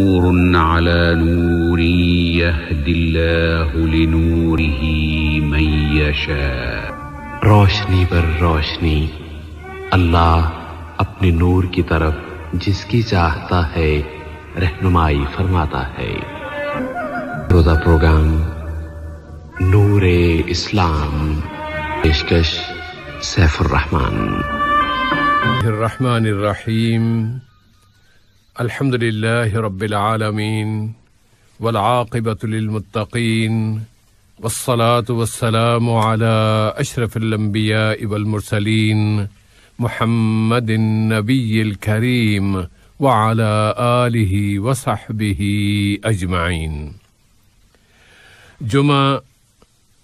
نور على نور يهدي الله لنوره من يشاء रोशनी पर रोशनी अल्लाह अपने नूर की तरफ जिसकी चाहता है रहनुमाई फरमाता है रोजा प्रोग्राम नूर इस्लाम पेशकश सैफुर रहमान रहमान रहीम الحمد لله رب العالمين والعاقبة للمتقين والصلاة والسلام على أشرف الأنبياء والمرسلين محمد النبي الكريم وعلى آله وصحبه أجمعين जुमा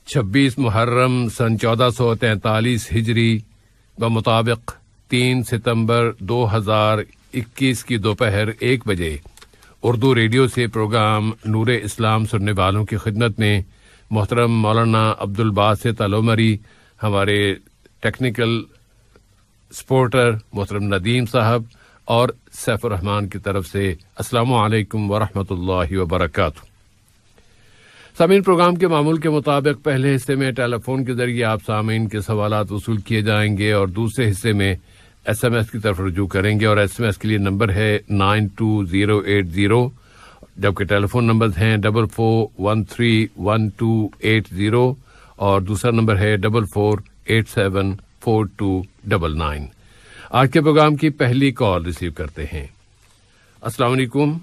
26 मुहर्रम सन 1443 हिजरी व मुताबिक 3 सितंबर 2000 21 की दोपहर एक बजे उर्दू रेडियो से प्रोग्राम नूर इस्लाम सुनने वालों की खिदमत में मोहतरम मौलाना अब्दुल बासित अलोमरी हमारे टेक्निकल सपोर्टर मोहतरम नदीम साहब और सैफुर रहमान की तरफ से असलकम वालेकुम वरहमतुल्लाहि सामीन प्रोग्राम के मामूल के मुताबिक पहले हिस्से में टेलीफोन के जरिए आप सामीन के सवाल वसूल किए जाएंगे और दूसरे हिस्से में एसएमएस की तरफ रजू करेंगे और एसएमएस के लिए नंबर है nine two zero eight zero जबकि टेलीफोन नंबर हैं double four one three one two eight zero और दूसरा नंबर है double four eight seven four two double nine आज के प्रोग्राम की पहली कॉल रिसीव करते हैं अस्सलाम वालेकुम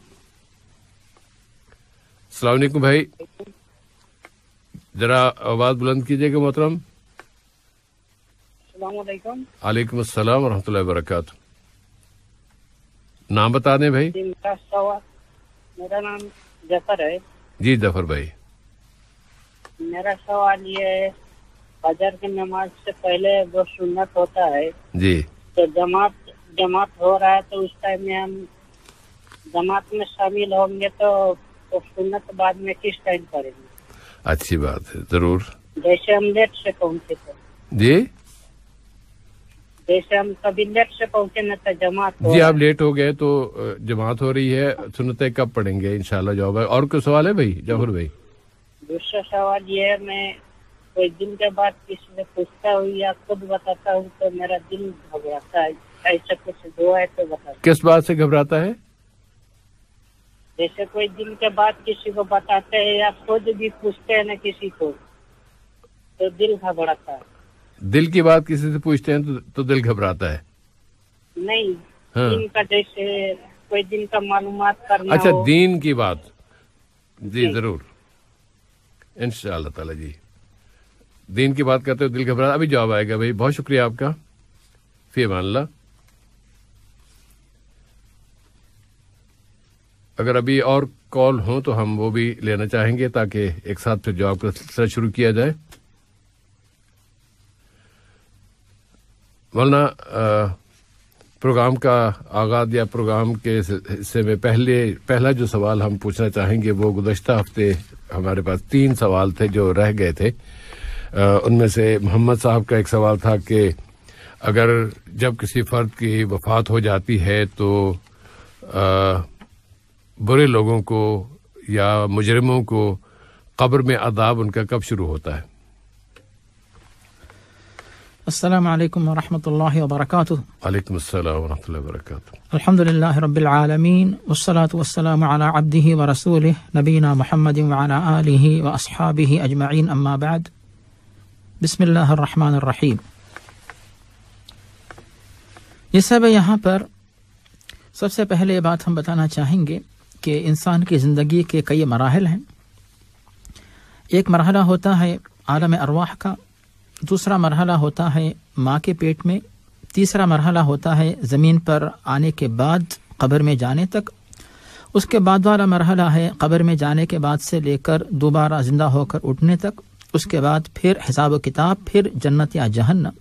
अस्सलाम वालेकुम भाई जरा आवाज बुलंद कीजिएगा मोहतरम वालेकुम अस्सलाम वरह वरक नाम बता दें भाई मेरा नाम जफर है जी जफर भाई मेरा सवाल ये है फजर की नमाज से पहले जो सुन्नत होता है जी तो जमात जमात हो रहा है तो उस टाइम में हम जमात में शामिल होंगे तो, तो सुन्नत बाद में किस टाइम करेंगे अच्छी बात है जरूर जैसे हम लेट से पहुँचे थे जी जैसे हम कभी लेट से पहुंचे न तो जमात जी आप लेट हो गए तो जमात हो रही है सुनते कब पढ़ेंगे इनशाला जवाब है और कोई सवाल है भाई जहर भाई दूसरा सवाल ये है मैं कोई दिन के बाद किसी से पूछता हूँ या खुद बताता हूँ तो मेरा दिल घबराता है ऐसा कुछ है तो बता किस बात से घबराता है जैसे कोई दिन के बाद किसी को बताते हैं या खुद भी पूछते हैं ना किसी को तो दिल घबराता है दिल की बात किसी से पूछते हैं तो, तो दिल घबराता है नहीं हाँ। दिन का जैसे कोई दिन का मालूम करना अच्छा दीन की बात जी जरूर इन ताला जी दीन की बात करते हो दिल घबरा अभी जवाब आएगा भाई बहुत शुक्रिया आपका मान ला अगर अभी और कॉल हो तो हम वो भी लेना चाहेंगे ताकि एक साथ फिर जॉब का सिलसिला शुरू किया जाए वरना प्रोग्राम का आगाज या प्रोग्राम के हिस्से में पहले पहला जो सवाल हम पूछना चाहेंगे वो गुजशत हफ्ते हमारे पास तीन सवाल थे जो रह गए थे उनमें से मोहम्मद साहब का एक सवाल था कि अगर जब किसी फ़र्द की वफात हो जाती है तो आ, बुरे लोगों को या मुजरमों को कब्र में अदाब उनका कब शुरू होता है السلام عليكم ورحمة الله وبركاته عليكم السلام ورحمة الله وبركاته الحمد لله رب العالمين والصلاة والسلام على عبده ورسوله نبينا محمد وعلى آله وأصحابه أجمعين أما بعد بسم الله الرحمन الرحيم ये सब यहाँ पर सबसे पहले ये बात हम बताना चाहेंगे कि इंसान की ज़िंदगी के कई मराहल हैं एक मरहला होता है आलम अरवाह का दूसरा मरहला होता है माँ के पेट में तीसरा मरहला होता है ज़मीन पर आने के बाद कब्र में जाने तक उसके बाद वाला मरहला है कब्र में जाने के बाद से लेकर दोबारा ज़िंदा होकर उठने तक उसके बाद फिर हिसाब किताब फिर जन्नत या जहन्नम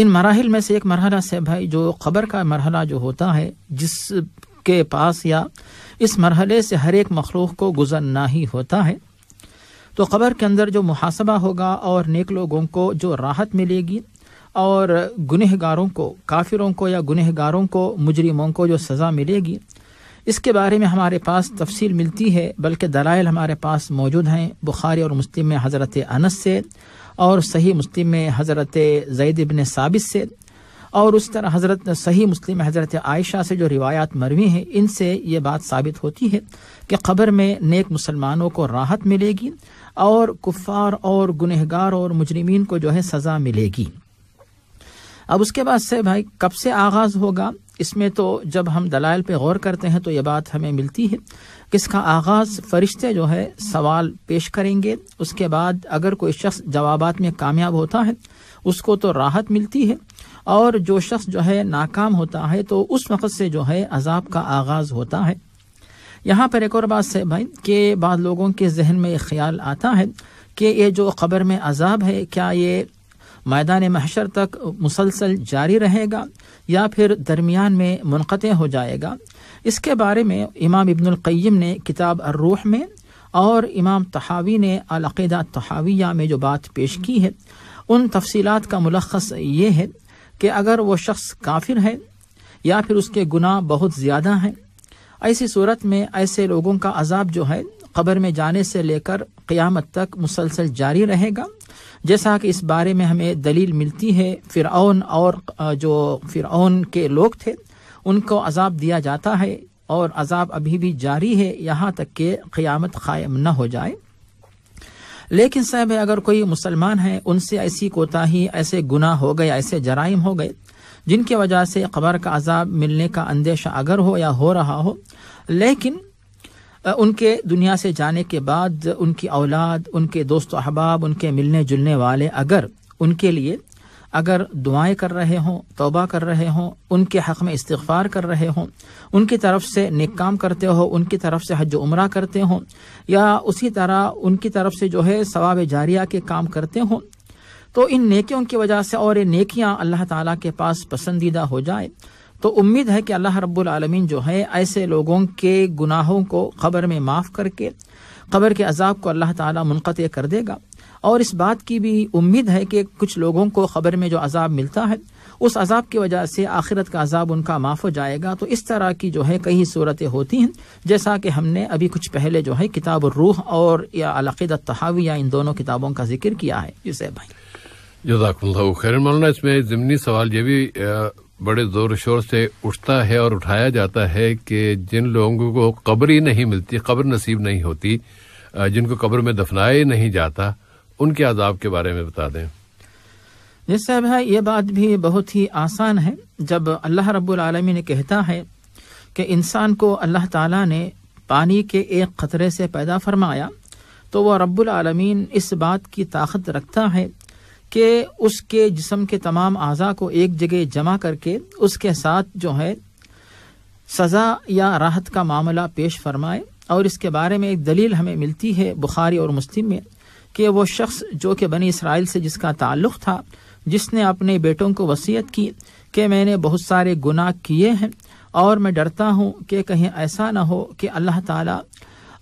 इन मराहल में से एक मरहला से भाई जो कब्र का मरहला जो होता है जिसके पास या इस मरहले से हर एक मखलूक को गुजरना ही होता है तो ख़बर के अंदर जो मुहासबा होगा और नेक लोगों को जो राहत मिलेगी और गुनहगारों को काफिरों को या गुनहगारों को मुजरिमों को जो सज़ा मिलेगी इसके बारे में हमारे पास तफसील मिलती है बल्कि दलाइल हमारे पास मौजूद हैं बुखारी और मुस्लिम में हज़रत अनस से और सही मुस्लिम में हज़रत जैद इबन साबित से और उस तरह हज़रत सही मुस्लिम हज़रत आयशा से जो रिवायात मरवी हैं इनसे ये बात साबित होती है कि ख़बर में नेक मुसलमानों को राहत मिलेगी और कुफार और गुनहगार और मुजरमीन को जो है सज़ा मिलेगी अब उसके बाद से भाई कब से आगाज़ होगा इसमें तो जब हम दलाइल पे गौर करते हैं तो ये बात हमें मिलती है कि इसका आगाज़ फरिश्ते जो है सवाल पेश करेंगे उसके बाद अगर कोई शख्स जवाब में कामयाब होता है उसको तो राहत मिलती है और जो शख्स जो है नाकाम होता है तो उस वक़्त से जो है अजाब का आगाज़ होता है यहाँ पर एक और बात है भाई कि बाद लोगों के जहन में एक ख्याल आता है कि ये जो खबर में अजाब है क्या ये मैदान महशर तक मुसलसल जारी रहेगा या फिर दरमियान में मुनक़ हो जाएगा इसके बारे में इमाम इब्नकम ने किताब अर्रूह में और इमाम तहावी ने अलदा तहाविया में जो बात पेश की है उन तफसी का मुलखस ये है कि अगर वह शख्स काफिर है या फिर उसके गुनाह बहुत ज़्यादा हैं ऐसी सूरत में ऐसे लोगों का अजाब जो है ख़बर में जाने से लेकर क़यामत तक मुसलसल जारी रहेगा जैसा कि इस बारे में हमें दलील मिलती है फ़िरऔन और जो फ़िरऔन के लोग थे उनको अजाब दिया जाता है और अजाब अभी भी जारी है यहाँ तक कि क़यामत क़ायम न हो जाए लेकिन साहब अगर कोई मुसलमान है उनसे ऐसी कोताही ऐसे गुना हो गए ऐसे जराइम हो गए जिनकी वजह से ख़बर का अजाब मिलने का अंदेशा अगर हो या हो रहा हो लेकिन उनके दुनिया से जाने के बाद उनकी औलाद उनके दोस्त अहबाब उनके मिलने जुलने वाले अगर उनके लिए अगर दुआएं कर रहे हों तोबा कर रहे हों उनके हक़ में इस्तार कर रहे हों उनकी तरफ से नेक काम करते हो उनकी तरफ से हज उम्र करते हों या उसी तरह उनकी तरफ से जो है सवाब जारिया के काम करते हों तो इन नेकियों की वजह से और ये नेकियाँ अल्लाह ताला के पास पसंदीदा हो जाए तो उम्मीद है कि अल्लाह रब्बुल आलमीन जो है ऐसे लोगों के गुनाहों को खबर में माफ़ करके खबर के अजाब को अल्लाह ताला मुनक़त कर देगा और इस बात की भी उम्मीद है कि कुछ लोगों को खबर में जो अजाब मिलता है उस अजाब की वजह से आखिरत का अजाब उनका माफ़ हो जाएगा तो इस तरह की जो है कई सूरतें होती हैं जैसा कि हमने अभी कुछ पहले जो है किताब रूह और या अलक़द तहावी या इन दोनों किताबों का जिक्र किया है जिसे भाई जजाकल्ला खैर मौलाना इसमें ज़मनी सवाल ये भी बड़े ज़ोर शोर से उठता है और उठाया जाता है कि जिन लोगों को कब्र ही नहीं मिलती कब्र नसीब नहीं होती जिनको कब्र में दफनाया नहीं जाता उनके आदाब के बारे में बता दें जी साहब है हाँ, ये बात भी बहुत ही आसान है जब अल्लाह रबालमी ने कहता है कि इंसान को अल्लाह ताला ने पानी के एक ख़तरे से पैदा फरमाया तो वह रब्बुल रबालमीन इस बात की ताकत रखता है कि उसके जिसम के तमाम अज़ा को एक जगह जमा करके उसके साथ जो है सज़ा या राहत का मामला पेश फरमाए और इसके बारे में एक दलील हमें मिलती है बुखारी और मुस्लिम में कि वो शख्स जो कि बनी इसराइल से जिसका ताल्लुक़ था जिसने अपने बेटों को वसीयत की कि मैंने बहुत सारे गुनाह किए हैं और मैं डरता हूँ कि कहीं ऐसा ना हो कि अल्लाह ताला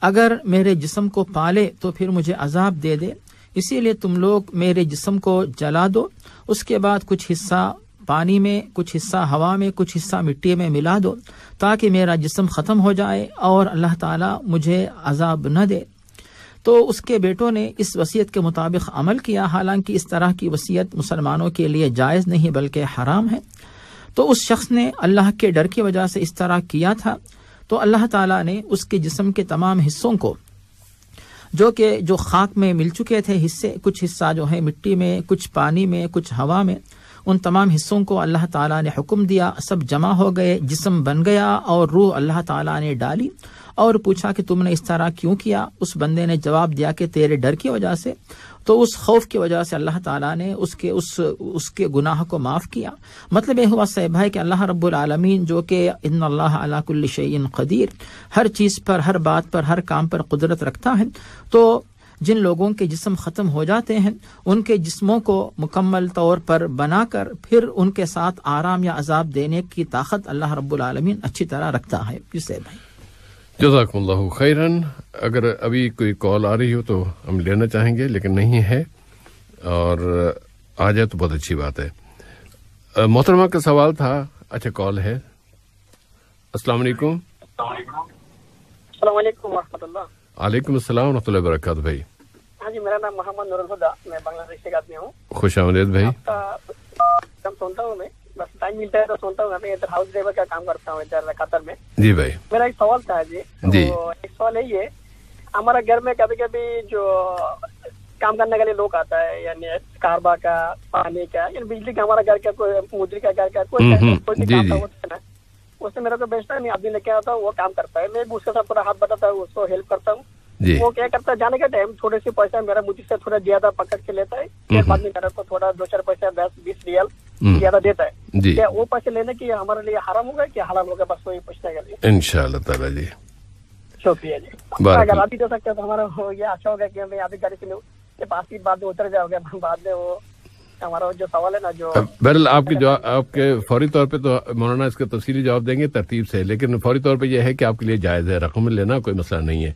अगर मेरे जिसम को पाले तो फिर मुझे अजाब दे दे इसीलिए तुम लोग मेरे जिस्म को जला दो उसके बाद कुछ हिस्सा पानी में कुछ हिस्सा हवा में कुछ हिस्सा मिट्टी में मिला दो ताकि मेरा जिस्म ख़त्म हो जाए और अल्लाह ताला मुझे अजाब न दे तो उसके बेटों ने इस वसीयत के मुताबिक अमल किया हालांकि इस तरह की वसीयत मुसलमानों के लिए जायज़ नहीं बल्कि हराम है तो उस शख्स ने अल्लाह के डर की वजह से इस तरह किया था तो अल्लाह ताला ने उसके जिस्म के तमाम हिस्सों को जो कि जो खाक में मिल चुके थे हिस्से कुछ हिस्सा जो है मिट्टी में कुछ पानी में कुछ हवा में उन तमाम हिस्सों को अल्लाह ताला ने हुक्म दिया सब जमा हो गए जिसम बन गया और रूह अल्लाह ताला ने डाली और पूछा कि तुमने इस तरह क्यों किया उस बंदे ने जवाब दिया कि तेरे डर की वजह से तो उस खौफ की वजह से अल्लाह ताला ने उसके उस उसके गुनाह को माफ़ किया मतलब यह हुआ साहब है कि अल्लाह रब्बुल आलमीन जो कि इन अल्लाह अला कदीर हर चीज़ पर हर बात पर हर काम पर कुदरत रखता है तो जिन लोगों के जिस्म ख़त्म हो जाते हैं उनके जिस्मों को मुकम्मल तौर पर बनाकर फिर उनके साथ आराम या अजाब देने की ताकत अल्लाह रब्बुल आलमीन अच्छी तरह रखता है जिससे भाई जजाकमल्ला खैरन अगर अभी कोई कॉल आ रही हो तो हम लेना चाहेंगे लेकिन नहीं है और आ जाए तो बहुत अच्छी बात है मोहतरमा का सवाल था अच्छा कॉल है अस्सलाम वालेकुम वालेकुम अस्सलाम वरहमतुल्लाहि भाई हाँ जी मेरा नाम मोहम्मद नूरुल मैं बांग्लादेश से आदमी हूँ खुश आमदेद भाई सुनता हूँ मैं टाइम मिलता है तो सुनता हूँ मैं इधर हाउस ड्राइवर का काम करता हूँ इधर कतर में जी भाई मेरा एक सवाल था जी जी तो एक सवाल यही है हमारा घर में कभी कभी जो काम करने के लिए लोग आता है यानी कारबा का पानी का यानी बिजली का हमारा घर का कोई मुद्री का घर का कोई हम्म, हम्म। कोई काम होता तो है उससे मेरे को बेचता नहीं आदमी लेके आता हूँ वो काम करता है मैं उसके साथ पूरा हाथ बताता हूँ उसको हेल्प करता हूँ वो क्या करता है जाने का टाइम थोड़े से पैसा मेरा मुझे से थोड़ा ज्यादा पकड़ के लेता है एक आदमी हम्म। मेरे को थोड़ा दो चार पैसा दस बीस रियल हम्म। ज्यादा देता है क्या वो पैसे लेने की हमारे लिए हराम होगा कि हराम होगा बस वही पूछने के लिए इनशाला जी शुक्रिया जी अगर आप ही दे तो सकते हो तो हमारा अच्छा ये अच्छा होगा की हमें आधी गाड़ी से पास की बाद उतर जाओगे बाद में वो हमारा जो सवाल है ना जो बहरल आपके जवाब आपके फौरी तौर पे तो मौलाना इसका तफसीली जवाब देंगे तरतीब से लेकिन फौरी तौर पे यह है कि आपके लिए जायज़ है रकम लेना कोई मसला नहीं है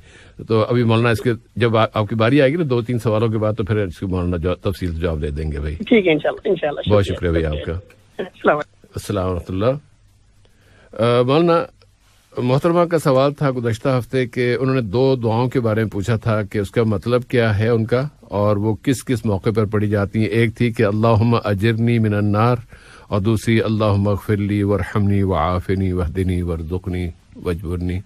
तो अभी मौलाना इसके जब आ, आपकी बारी आएगी ना दो तीन सवालों के बाद तो फिर इसके मौलाना तफसील से जवाब दे देंगे भाई ठीक है बहुत शुक्रिया भाई आपका असल मौलाना मोहतरमा का सवाल था गुजशत हफ्ते के उन्होंने दो दुआओं के बारे में पूछा था कि उसका मतलब क्या है उनका और वो किस किस मौके पर पढ़ी जाती हैं एक थी कि अल्लाह अजरनी मिनन्नार और दूसरी अल्लाह मगफिली वरहमनी आफिनी वहदिनी वरदुकनी वजबुरनी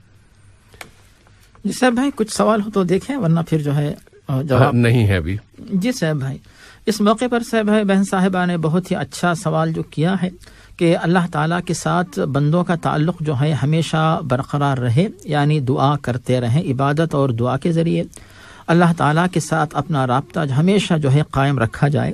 जी साहब भाई कुछ सवाल हो तो देखें वरना फिर जो है जवाब हाँ, नहीं है अभी जी साहब भाई इस मौके पर साहब भाई बहन साहिबा ने बहुत ही अच्छा सवाल जो किया है कि अल्लाह ताला के साथ बंदों का ताल्लुक जो है हमेशा बरकरार रहे यानी दुआ करते रहें इबादत और दुआ के ज़रिए अल्लाह ताला के साथ अपना रबता हमेशा जो है कायम रखा जाए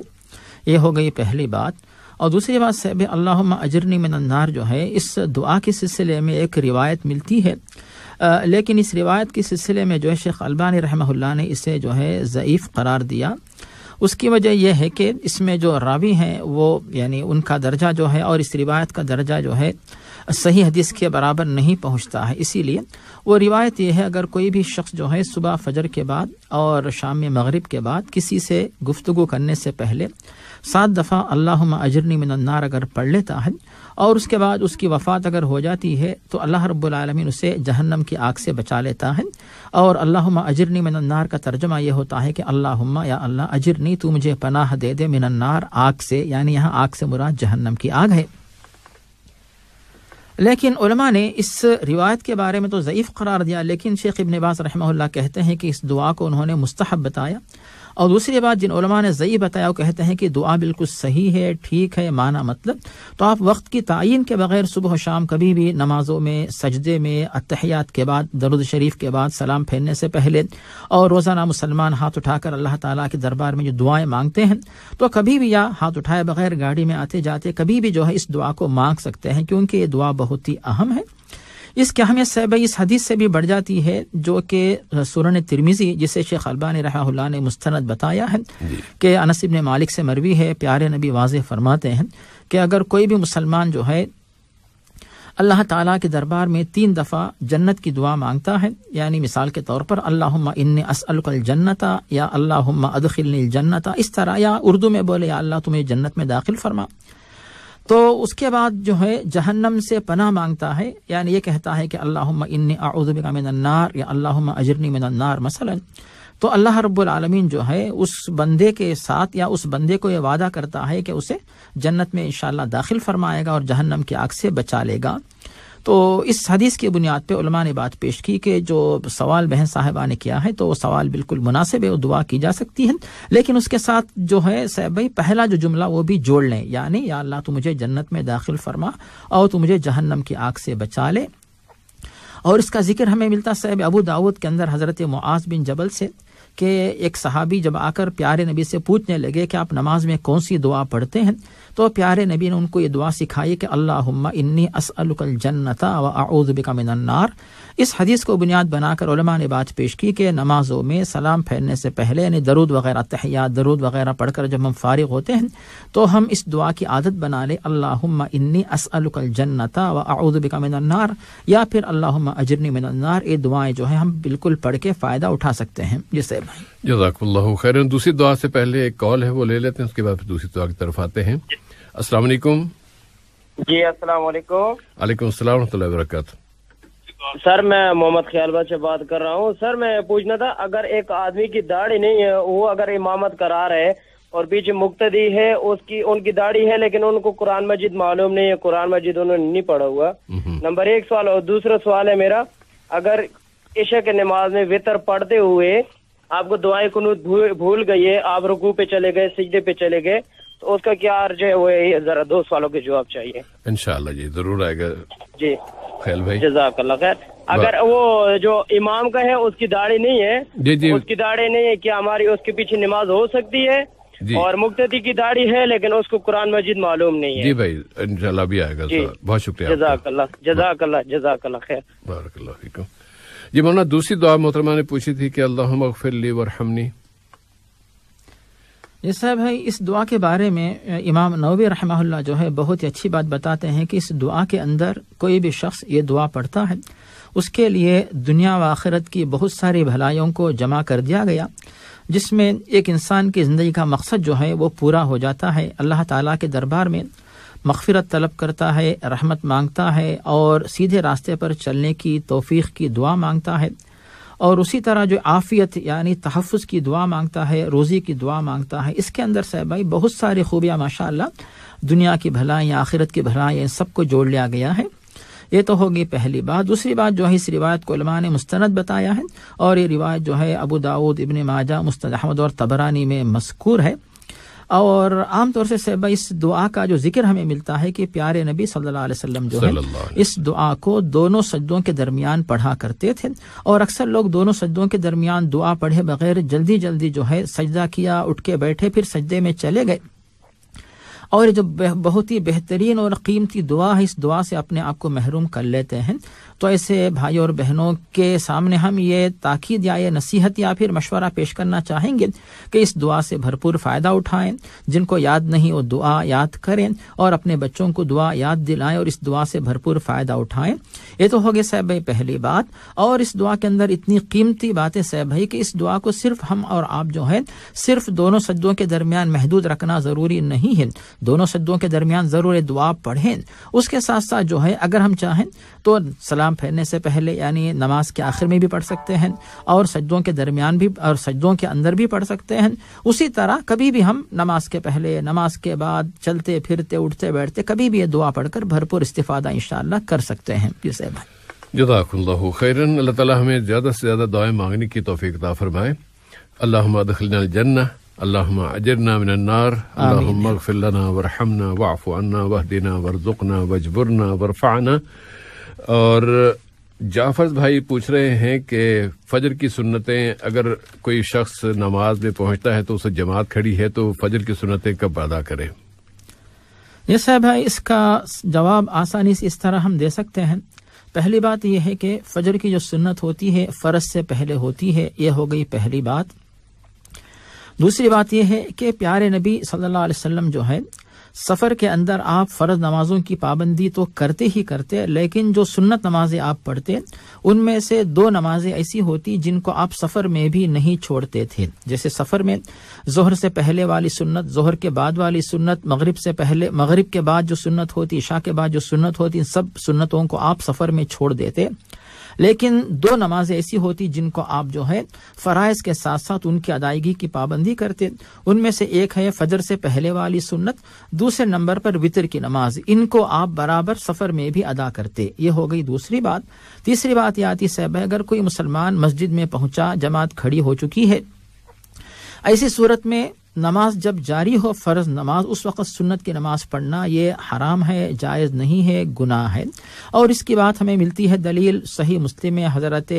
ये हो गई पहली बात और दूसरी बात सेब अल्लाह अजरनी मन्नार जो है इस दुआ के सिलसिले में एक रिवायत मिलती है आ, लेकिन इस रिवायत के सिलसिले में जो है शेख अलबानी रहमहुल्ला ने इसे जो है ज़यीफ़ करार दिया उसकी वजह यह है कि इसमें जो रावी हैं वो यानी उनका दर्जा जो है और इस रिवायत का दर्जा जो है सही हदीस के बराबर नहीं पहुंचता है इसीलिए वो रिवायत ये है अगर कोई भी शख्स जो है सुबह फजर के बाद और शाम में मगरिब के बाद किसी से गुफ्तु करने से पहले सात दफ़ा अल्लाह अजरनी मिनन्नार अगर पढ़ लेता है और उसके बाद उसकी वफ़ात अगर हो जाती है तो अल्लाह रब्लमिन उसे जहन्नम की आग से बचा लेता है और अल्लाह अजरनी मिनन्नार का तर्जमा यह होता है कि अल्लाह या अल्लाह अजरनी तू मुझे पनाह दे दे मिनन्नार आग से यानी यहाँ आग से मुराद जहन्नम की आग है लेकिन उलमा ने इस रिवायत के बारे में तो ज़यीफ़ करार दिया लेकिन शेख इबन बास रहमल्ला कहते हैं कि इस दुआ को उन्होंने मुस्तहब बताया और दूसरी बात जिन उलमा ने ज़यी बताया वो कहते हैं कि दुआ बिल्कुल सही है ठीक है माना मतलब तो आप वक्त की तयन के बगैर सुबह शाम कभी भी नमाजों में सजदे में अतहयात के बाद दरुद शरीफ के बाद सलाम फेरने से पहले और रोज़ाना मुसलमान हाथ उठाकर अल्लाह ताला के दरबार में जो दुआएं मांगते हैं तो कभी भी या हाथ उठाए बगैर गाड़ी में आते जाते कभी भी जो है इस दुआ को मांग सकते हैं क्योंकि ये दुआ बहुत ही अहम है इसकी अहमियत साहब इस हदीस से भी बढ़ जाती है जो कि सुरन तिरमिज़ी जिसे शेख अलबानी रहा ने मुस्ंद बताया है कि अनसिब ने मालिक से मरवी है प्यारे नबी वाज फरमाते हैं कि अगर कोई भी मुसलमान जो है अल्लाह ताला के दरबार में तीन दफ़ा जन्नत की दुआ मांगता है यानी मिसाल के तौर पर अल्लाह इन असअल या अल्लाह अदखिल जन्नता इस तरह या उर्दू में बोले या अल्लाह तुम्हें जन्नत में दाखिल फरमा तो उसके बाद जो है जहन्नम से पना मांगता है यानी ये कहता है कि अल्लाह इन आउदबिका मिनन्नार या अल्लाह अजरनी मिनन्नार मसलन तो अल्लाह रब्लमिन जो है उस बंदे के साथ या उस बंदे को ये वादा करता है कि उसे जन्नत में इंशाल्लाह दाखिल फरमाएगा और जहन्नम की आग से बचा लेगा तो इस हदीस की बुनियाद पे उलमा ने बात पेश की कि जो सवाल बहन साहिबा ने किया है तो वो सवाल बिल्कुल मुनासिब है दुआ की जा सकती है लेकिन उसके साथ जो है साहब भाई पहला जो जुमला वो भी जोड़ लें यानी या अल्लाह तो मुझे जन्नत में दाखिल फरमा और तू मुझे जहन्नम की आग से बचा ले और इसका जिक्र हमें मिलता साहब अबू दाऊद के अंदर हज़रत मुआज बिन जबल से कि एक सहाबी जब आकर प्यारे नबी से पूछने लगे कि आप नमाज में कौन सी दुआ पढ़ते हैं तो प्यारे नबी ने उनको ये दुआ सिखाई कि अल्लाहुम्मा इन्नी असअलकल जन्नता व बिका मिनन नार इस हदीस को बुनियाद बनाकर उलमा ने बात पेश की कि नमाज़ों में सलाम फेरने से पहले यानी दरूद वगैरह तहिया दरूद वगैरह पढ़कर जब हम फारिग होते हैं तो हम इस दुआ की आदत बना लें अल्लाहुम्मा इन्नी असअलकल जन्नता व बिका मिनन नार या फिर अल्लाहुम्मा अजरनी मिनन नार ये दुआएं जो है हम बिल्कुल पढ़ के फ़ायदा उठा सकते हैं जिससे जजाकल्ला खैर दूसरी दुआ से पहले एक कॉल है वो ले लेते हैं उसके बाद दूसरी दुआ की तरफ आते हैं अस्सलाम वालेकुम जी अस्सलाम वालेकुम वालेकुम अस्सलाम वरहमतुल्लाहि सर मैं मोहम्मद ख्यालबा से बात कर रहा हूँ सर मैं पूछना था अगर एक आदमी की दाढ़ी नहीं है वो अगर इमामत करा रहे और पीछे मुक्तदी है उसकी उनकी दाढ़ी है लेकिन उनको कुरान मजिद मालूम नहीं है कुरान मजिद उन्होंने नहीं पढ़ा हुआ नंबर एक सवाल और दूसरा सवाल है मेरा अगर ईशा के नमाज में वितर पढ़ते हुए आपको दुआएं कुनूत भूल गई है आप रुकू पे चले गए सजदे पे चले गए तो उसका क्या अर्ज है वो यही जरा दो सालों के जवाब चाहिए इनशाला जी जरूर आएगा जी खैल भाई जजाकल्ला खैर अगर वो जो इमाम का है उसकी दाढ़ी नहीं है जी जी उसकी दाढ़ी नहीं है क्या हमारी उसके पीछे नमाज हो सकती है और मुक्तदी की दाढ़ी है लेकिन उसको कुरान मजिद मालूम नहीं है जी भाई इनशाला भी आएगा बहुत शुक्रिया जजाकल्ला जजाकल्ला जजाकल्ला खैर बारकल्ला जी मौलाना दूसरी दुआ मोहतरमा ने पूछी थी कि अल्लाह मगफिर ली वरहमनी जैसा साहब इस दुआ के बारे में इमाम नवी रहा जो है बहुत ही अच्छी बात बताते हैं कि इस दुआ के अंदर कोई भी शख्स ये दुआ पढ़ता है उसके लिए दुनिया व आखिरत की बहुत सारी भलाइयों को जमा कर दिया गया जिसमें एक इंसान की ज़िंदगी का मकसद जो है वो पूरा हो जाता है अल्लाह ताला के दरबार में मगफरत तलब करता है रहमत मांगता है और सीधे रास्ते पर चलने की तोफ़ी की दुआ मांगता है और उसी तरह जो आफ़ियत यानी तहफ़ की दुआ मांगता है रोज़ी की दुआ मांगता है इसके अंदर साहब भाई बहुत सारी खूबियाँ माशा दुनिया की भलाई आखिरत की भलाई इन सबको जोड़ लिया गया है ये तो होगी पहली बात दूसरी बात जो है इस रिवायत को उलमा ने मुस्ंद बताया है और ये रिवायत जो है अबू दाऊद इबन माजा मुस्तद अहमद और तबरानी में मस्कूर है और आमतौर से सहबा इस दुआ का जो जिक्र हमें मिलता है कि प्यारे नबी सल्लल्लाहु अलैहि वसल्लम जो है इस दुआ को दोनों सजदों के दरमियान पढ़ा करते थे और अक्सर लोग दोनों सजदों के दरमियान दुआ पढ़े बगैर जल्दी जल्दी जो है सजदा किया उठ के बैठे फिर सजदे में चले गए और जो बहुत ही बेहतरीन और कीमती दुआ है इस दुआ से अपने आप को महरूम कर लेते हैं तो ऐसे भाई और बहनों के सामने हम ये ताकीद या ये नसीहत या फिर मशवरा पेश करना चाहेंगे कि इस दुआ से भरपूर फ़ायदा उठाएं जिनको याद नहीं वो दुआ याद करें और अपने बच्चों को दुआ याद दिलाएं और इस दुआ से भरपूर फ़ायदा उठाएं ये तो हो गए सह भाई पहली बात और इस दुआ के अंदर इतनी कीमती बातें सह भाई कि इस दुआ को सिर्फ हम और आप जो हैं सिर्फ दोनों सदों के दरमियान महदूद रखना ज़रूरी नहीं है दोनों सदों के दरमियान ज़रूर दुआ पढ़ें उसके साथ साथ जो है अगर हम चाहें तो सलाम सलाम फेरने से पहले यानी नमाज के आखिर में भी पढ़ सकते हैं और सजदों के दरमियान भी और सजदों के अंदर भी पढ़ सकते हैं उसी तरह कभी भी हम नमाज के पहले नमाज के बाद चलते फिरते उठते बैठते कभी भी ये दुआ पढ़कर भरपूर इस्तीफ़ादा इन कर सकते हैं खैरन अल्लाह ताला हमें ज़्यादा से ज़्यादा दुआएं मांगने की तोफ़ी फरमाए अल्लाह जन्ना अजरना मिनन्नार मगफिलना वरहमना वहदिना वरजुकना वरफ़ाना और जाफर भाई पूछ रहे हैं कि फजर की सुन्नतें अगर कोई शख्स नमाज में पहुंचता है तो उसे जमात खड़ी है तो फजर की सुन्नतें कब अदा करें यस साहब भाई इसका जवाब आसानी से इस तरह हम दे सकते हैं पहली बात यह है कि फजर की जो सुन्नत होती है फ़र्ज से पहले होती है यह हो गई पहली बात दूसरी बात यह है कि प्यारे नबी सल्लल्लाहु अलैहि वसल्लम जो है सफ़र के अंदर आप फ़र्ज नमाज़ों की पाबंदी तो करते ही करते लेकिन जो सुन्नत नमाज़ें आप पढ़ते उनमें से दो नमाज़ें ऐसी होती जिनको आप सफ़र में भी नहीं छोड़ते थे जैसे सफ़र में जहर से पहले वाली सुन्नत जहर के बाद वाली सुन्नत मगरब से पहले मगरब के बाद जो सुन्नत होती ईशा के बाद जो सुन्नत होती सब सुन्नतों को आप सफ़र में छोड़ देते लेकिन दो नमाजें ऐसी होती जिनको आप जो है फराइज के साथ साथ उनकी अदायगी की पाबंदी करते उनमें से एक है फजर से पहले वाली सुन्नत दूसरे नंबर पर वितर की नमाज इनको आप बराबर सफ़र में भी अदा करते ये हो गई दूसरी बात तीसरी बात यह आती साहब अगर कोई मुसलमान मस्जिद में पहुंचा जमात खड़ी हो चुकी है ऐसी सूरत में नमाज जब जारी हो फ़र्ज नमाज उस वक़्त सुन्नत की नमाज पढ़ना ये हराम है जायज़ नहीं है गुनाह है और इसकी बात हमें मिलती है दलील सही मुस्लिम हज़रत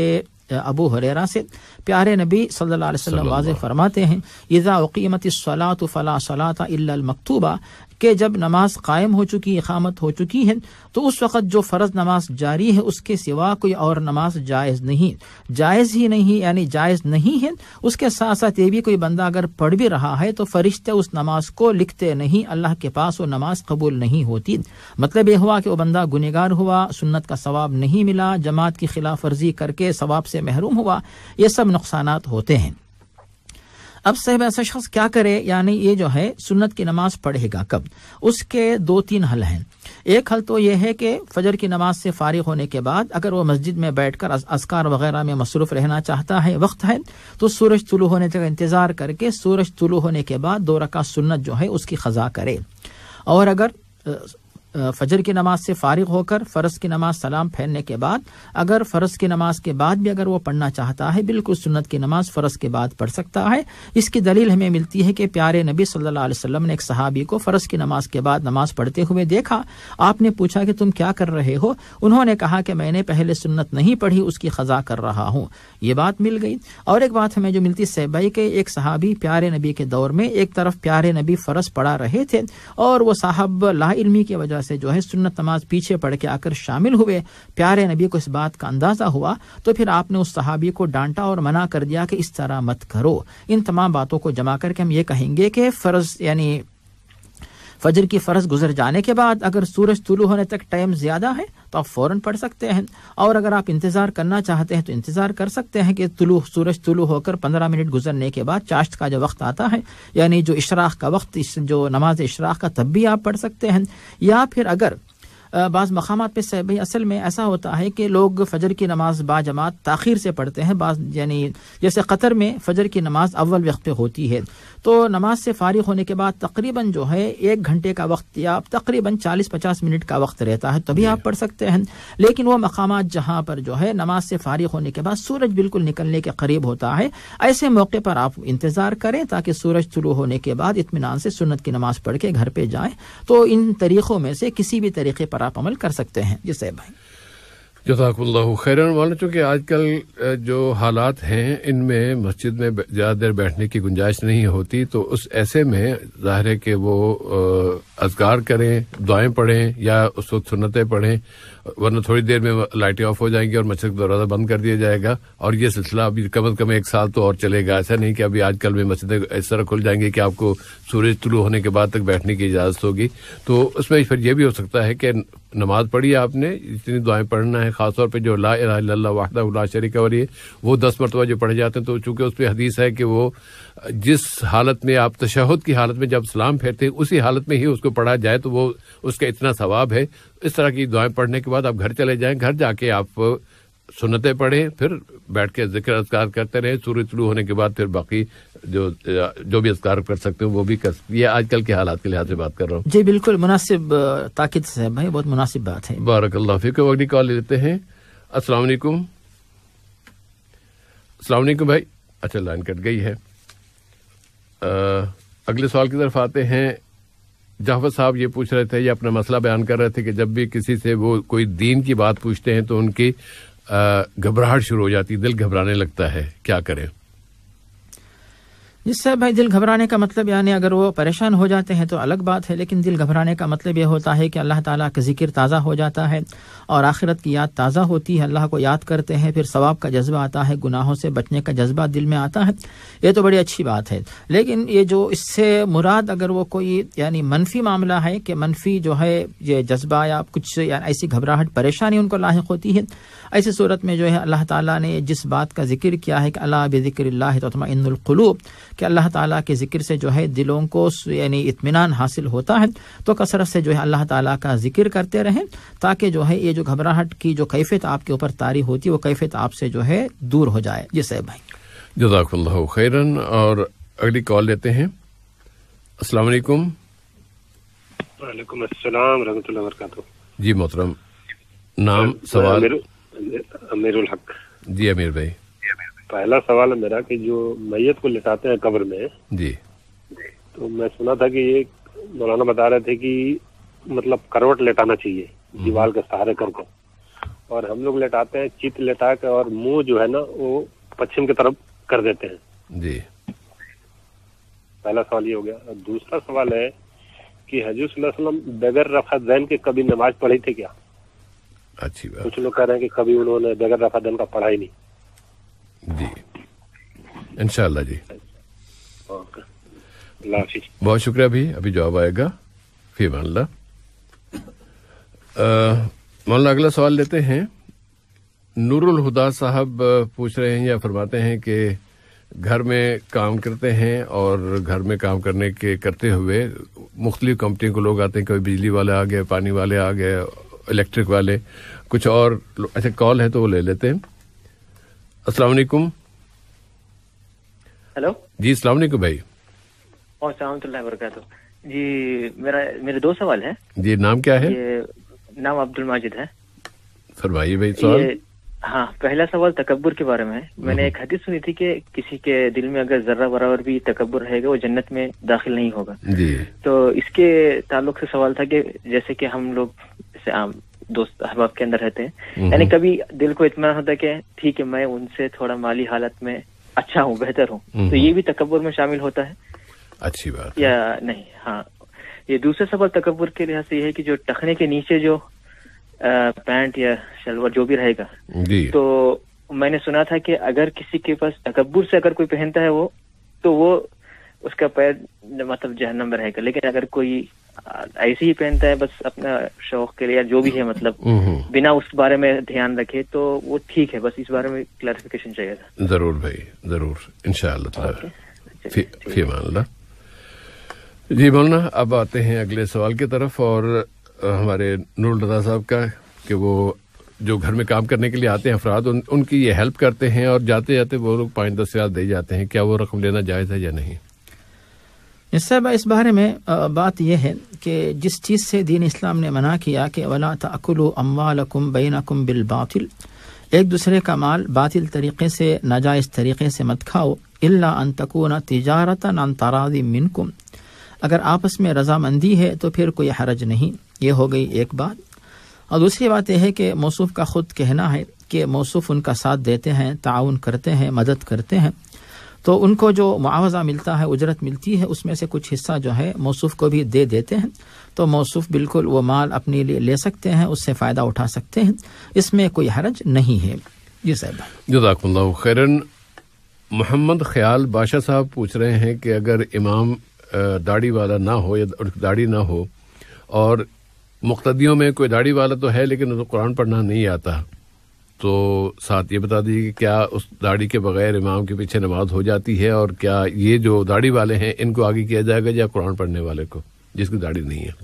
अबू हरेरा से प्यारे नबी सल्लल्लाहु अलैहि वसल्लम वाज फरमाते हैं इज़ा वक़ीमत सलात फ़ला सलात मकतूबा कि जब नमाज कायम हो चुकी इकामत हो चुकी है तो उस वक़्त जो फ़र्ज़ नमाज जारी है उसके सिवा कोई और नमाज जायज़ नहीं जायज़ ही नहीं यानी जायज़ नहीं है उसके साथ साथ ये भी कोई बंदा अगर पढ़ भी रहा है तो फरिश्ते उस नमाज को लिखते नहीं अल्लाह के पास वो नमाज कबूल नहीं होती मतलब ये हुआ कि वह बंदा गुनहगार हुआ सुन्नत का सवाब नहीं मिला जमात की खिलाफ वर्जी करके सवाब से महरूम हुआ ये सब नुकसान होते हैं अब साहब ऐसा शख्स क्या करे यानी ये जो है सुन्नत की नमाज पढ़ेगा कब उसके दो तीन हल हैं एक हल तो यह है कि फजर की नमाज से फारिग होने के बाद अगर वो मस्जिद में बैठ कर असकार वगैरह में मसरूफ़ रहना चाहता है वक्त है तो सूरज तुलू होने का इंतज़ार करके सूरज तुलू होने के बाद दो रका सुन्नत जो है उसकी ख़ज़ा करे और अगर फजर की नमाज से फारिग होकर फ़र्ज़ की नमाज सलाम फैलने के बाद अगर फ़र्ज़ की नमाज के बाद भी अगर वो पढ़ना चाहता है बिल्कुल सुन्नत की नमाज फ़र्ज़ के बाद पढ़ सकता है इसकी दलील हमें मिलती है कि प्यारे नबी सल्लल्लाहु अलैहि वसल्लम ने एक सहाबी को फ़र्ज़ की नमाज के बाद नमाज पढ़ते हुए देखा आपने पूछा कि तुम क्या कर रहे हो उन्होंने कहा कि मैंने पहले सुन्नत नहीं पढ़ी उसकी ख़जा कर रहा हूँ ये बात मिल गई और एक बात हमें जो मिलती सहबाई के एक सहाबी प्यारे नबी के दौर में एक तरफ प्यारे नबी फ़र्ज़ पढ़ा रहे थे और वो साहब लाइलमी की वजह से जो है सुन्नत नमाज पीछे पड़ के आकर शामिल हुए प्यारे नबी को इस बात का अंदाज़ा हुआ तो फिर आपने उस सहाबी को डांटा और मना कर दिया कि इस तरह मत करो इन तमाम बातों को जमा करके हम ये कहेंगे कि फ़र्ज़ यानी फजर की फ़र्ज गुजर जाने के बाद अगर सूरज तुलू होने तक टाइम ज़्यादा है तो आप फ़ौरन पढ़ सकते हैं और अगर आप इंतज़ार करना चाहते हैं तो इंतज़ार कर सकते हैं कि तुलू सूरज तुलू होकर पंद्रह मिनट गुजरने के बाद चाश्त का जो वक्त आता है यानी जो इशराक का वक्त जो नमाज इशराक का तब भी आप पढ़ सकते हैं या फिर अगर बाज़ मकाम पर भाई असल में ऐसा होता है कि लोग फजर की नमाज बाजमात ताखिर से पढ़ते हैं बाज यानी जैसे कतर में फजर की नमाज अव्वल वक्त पे होती है तो नमाज से फारिग होने के बाद तकरीबन जो है एक घंटे का वक्त या तकरीबन चालीस पचास मिनट का वक्त रहता है तभी आप पढ़ सकते हैं लेकिन वह मकाम जहाँ पर जो है नमाज से फारिग होने के बाद सूरज बिल्कुल निकलने के करीब होता है ऐसे मौके पर आप इंतज़ार करें ताकि सूरज शुरू होने के बाद इतमान से सुनत की नमाज पढ़ के घर पर जाएँ तो इन तरीक़ों में से किसी भी तरीके पर पर आप अमल कर सकते हैं जी सैब भाई जजाकल्ला खैर मौलाना चूँकि आजकल जो हालात हैं इनमें मस्जिद में ज़्यादा देर बैठने की गुंजाइश नहीं होती तो उस ऐसे में ज़ाहिर है कि वो अजगार करें दुआएं पढ़ें या उस सुन्नतें पढ़ें वरना थोड़ी देर में लाइटें ऑफ हो जाएंगी और मच्छर का दरवाज़ा बंद कर दिया जाएगा और ये सिलसिला अभी कम अज कम एक साल तो और चलेगा ऐसा नहीं कि अभी आजकल में मस्जिदें इस तरह खुल जाएंगे कि आपको सूरज तुलू होने के बाद तक बैठने की इजाज़त होगी तो उसमें फिर यह भी हो सकता है कि नमाज पढ़ी आपने इतनी दुआएं पढ़ना है खासतौर पर जो ला वाहदा शरीक और ये वो दस मरतबा जो पढ़े जाते हैं तो चूंकि उस पर हदीस है कि वो जिस हालत में आप तशहद की हालत में जब सलाम फेरते हैं उसी हालत में ही उसको पढ़ा जाए तो वो उसका इतना सवाब है इस तरह की दुआएं पढ़ने के बाद आप घर चले जाएं घर जाके आप सुनते पढ़े फिर बैठ के जिक्र असकार करते रहे सूर्य शुरू होने के बाद फिर बाकी जो जो भी असकार कर सकते हो वो भी कर सकते ये आजकल के हालात के लिहाज से बात कर रहा हूँ जी बिल्कुल मुनासिब ताकत से भाई बहुत मुनासिब बात है बारकल्ला फिर अगली कॉल लेते हैं अस्सलाम वालेकुम अस्सलाम वालेकुम भाई अच्छा लाइन कट गई है आ, अगले सवाल की तरफ आते हैं जाफर साहब ये पूछ रहे थे या अपना मसला बयान कर रहे थे कि जब भी किसी से वो कोई दीन की बात पूछते हैं तो उनकी घबराहट शुरू हो जाती दिल घबराने लगता है क्या करें जिससे भाई दिल घबराने का मतलब यानी अगर वो परेशान हो जाते हैं तो अलग बात है लेकिन दिल घबराने का मतलब ये होता है कि अल्लाह ताला का जिक्र ताज़ा हो जाता है और आखिरत की याद ताज़ा होती है अल्लाह को याद करते हैं फिर सवाब का जज्बा आता है गुनाहों से बचने का जज्बा दिल में आता है ये तो बड़ी अच्छी बात है लेकिन ये जो इससे मुराद अगर वो कोई यानी मनफी मामला है कि मनफी जो है ये जज्बा या कुछ या ऐसी घबराहट परेशानी उनको लाक होती है ऐसी सूरत में जो है अल्लाह ताली ने जिस बात का जिक्र किया है कि अल्लाह बिक्र तो इनकलूब कि अल्लाह ताला के ज़िक्र से जो है दिलों को यानी इतमान हासिल होता है तो कसरत से जो है अल्लाह ताला का ज़िक्र करते रहें ताकि जो है ये जो घबराहट की जो कैफियत आपके ऊपर तारी होती है वो कैफियत आपसे जो है दूर हो जाए जी सैब भाई जजाकल्ला खैरन और अगली कॉल लेते हैं असलकुम वालेकुम अस्सलाम रहमतुल्लाह वरकatuh जी मोहतरम नाम सवाल अमीरुल हक जी अमीर भाई पहला सवाल है मेरा कि जो मैयत को लिटाते हैं कब्र में जी तो मैं सुना था कि ये मौलाना बता रहे थे कि मतलब करवट लेटाना चाहिए हम्म। दीवार के सहारे करके और हम लोग लेटाते हैं चित लेटा कर और मुंह जो है ना वो पश्चिम की तरफ कर देते हैं जी पहला सवाल ये हो गया दूसरा सवाल है कि हजूर वसल्लम बगैर रफा जैन के कभी नमाज पढ़ी थी क्या अच्छी बात कुछ लोग कह रहे हैं कि कभी उन्होंने बगैर रफा जैन का पढ़ा ही नहीं जी इनशाला जी बहुत शुक्रिया भाई अभी जवाब आएगा फिर मानला मौलाना अगला सवाल लेते हैं नूरुल हुदा साहब पूछ रहे हैं या फरमाते हैं कि घर में काम करते हैं और घर में काम करने के करते हुए मुख्तलिफ कंपनियों को लोग आते हैं कभी बिजली वाले आ गए पानी वाले आ गए इलेक्ट्रिक वाले कुछ और अच्छा कॉल है तो वो ले लेते हैं अस्सलाम वालेकुम हेलो जी अस्सलाम वालेकुम भाई और वरकत जी मेरा मेरे दो सवाल है जी नाम क्या है नाम अब्दुल माजिद है फरमाइए भाई सवाल हाँ पहला सवाल तकबर के बारे में मैंने हम्म। एक हदीस सुनी थी कि किसी के दिल में अगर जर्रा बराबर भी तकबर रहेगा वो जन्नत में दाखिल नहीं होगा जी। तो इसके ताल्लुक से सवाल था कि जैसे कि हम लोग दोस्त अहबाब के अंदर रहते हैं यानी कभी दिल को इतमान होता है कि ठीक है मैं उनसे थोड़ा माली हालत में अच्छा हूँ बेहतर हूँ तो ये भी तकबर में शामिल होता है अच्छी बात या नहीं हाँ ये दूसरा सवाल तकबर के लिहाज से ये है कि जो टखने के नीचे जो पैंट या शलवार जो भी रहेगा तो मैंने सुना था कि अगर किसी के पास तकबर से अगर कोई पहनता है वो तो वो उसका पैर मतलब जहनम नंबर रहेगा लेकिन अगर कोई ऐसे ही पहनता है बस अपना शौक के लिए जो भी है मतलब बिना उस बारे में ध्यान रखे तो वो ठीक है बस इस बारे में क्लैरिफिकेशन चाहिए था जरूर भाई जरूर इनशाला तो जी बोलना अब आते हैं अगले सवाल की तरफ और हमारे नूर रजा साहब का कि वो जो घर में काम करने के लिए आते हैं अफराद उन, उनकी ये हेल्प करते हैं और जाते जाते वो लोग पाँच दस हजार दे जाते हैं क्या वो रकम लेना जायज़ है या नहीं साहब इस बारे में बात यह है कि जिस चीज़ से दीन इस्लाम ने मना किया कि वला तकुल अम्वालकुम बैनकुम बिल बातिल एक दूसरे का माल बातिल तरीके से नाजायज़ तरीके से मत खाओ इल्ला अन तकून तजारत नान तारादी मिनकुम अगर आपस में रजामंदी है तो फिर कोई हरज नहीं ये हो गई एक बात और दूसरी बात यह है कि मौसूफ़ का ख़ुद कहना है कि मौसूफ़ उनका साथ देते हैं ताउन करते हैं मदद करते हैं तो उनको जो मुआवजा मिलता है उजरत मिलती है उसमें से कुछ हिस्सा जो है मौसूफ को भी दे देते हैं तो मौसूफ बिल्कुल वो माल अपने लिए ले सकते हैं उससे फ़ायदा उठा सकते हैं इसमें कोई हरज नहीं है जी साहब जदाकल्ला मोहम्मद ख्याल बादशाह साहब पूछ रहे हैं कि अगर इमाम दाढ़ी वाला ना हो या दाढ़ी ना हो और मुख्तियों में कोई दाढ़ी वाला तो है लेकिन तो कुरान पढ़ना नहीं आता तो साथ ये बता दीजिए कि क्या उस दाढ़ी के बगैर इमाम के पीछे नमाज हो जाती है और क्या ये जो दाढ़ी वाले हैं इनको आगे किया जाएगा या कुरान पढ़ने वाले को जिसकी दाढ़ी नहीं है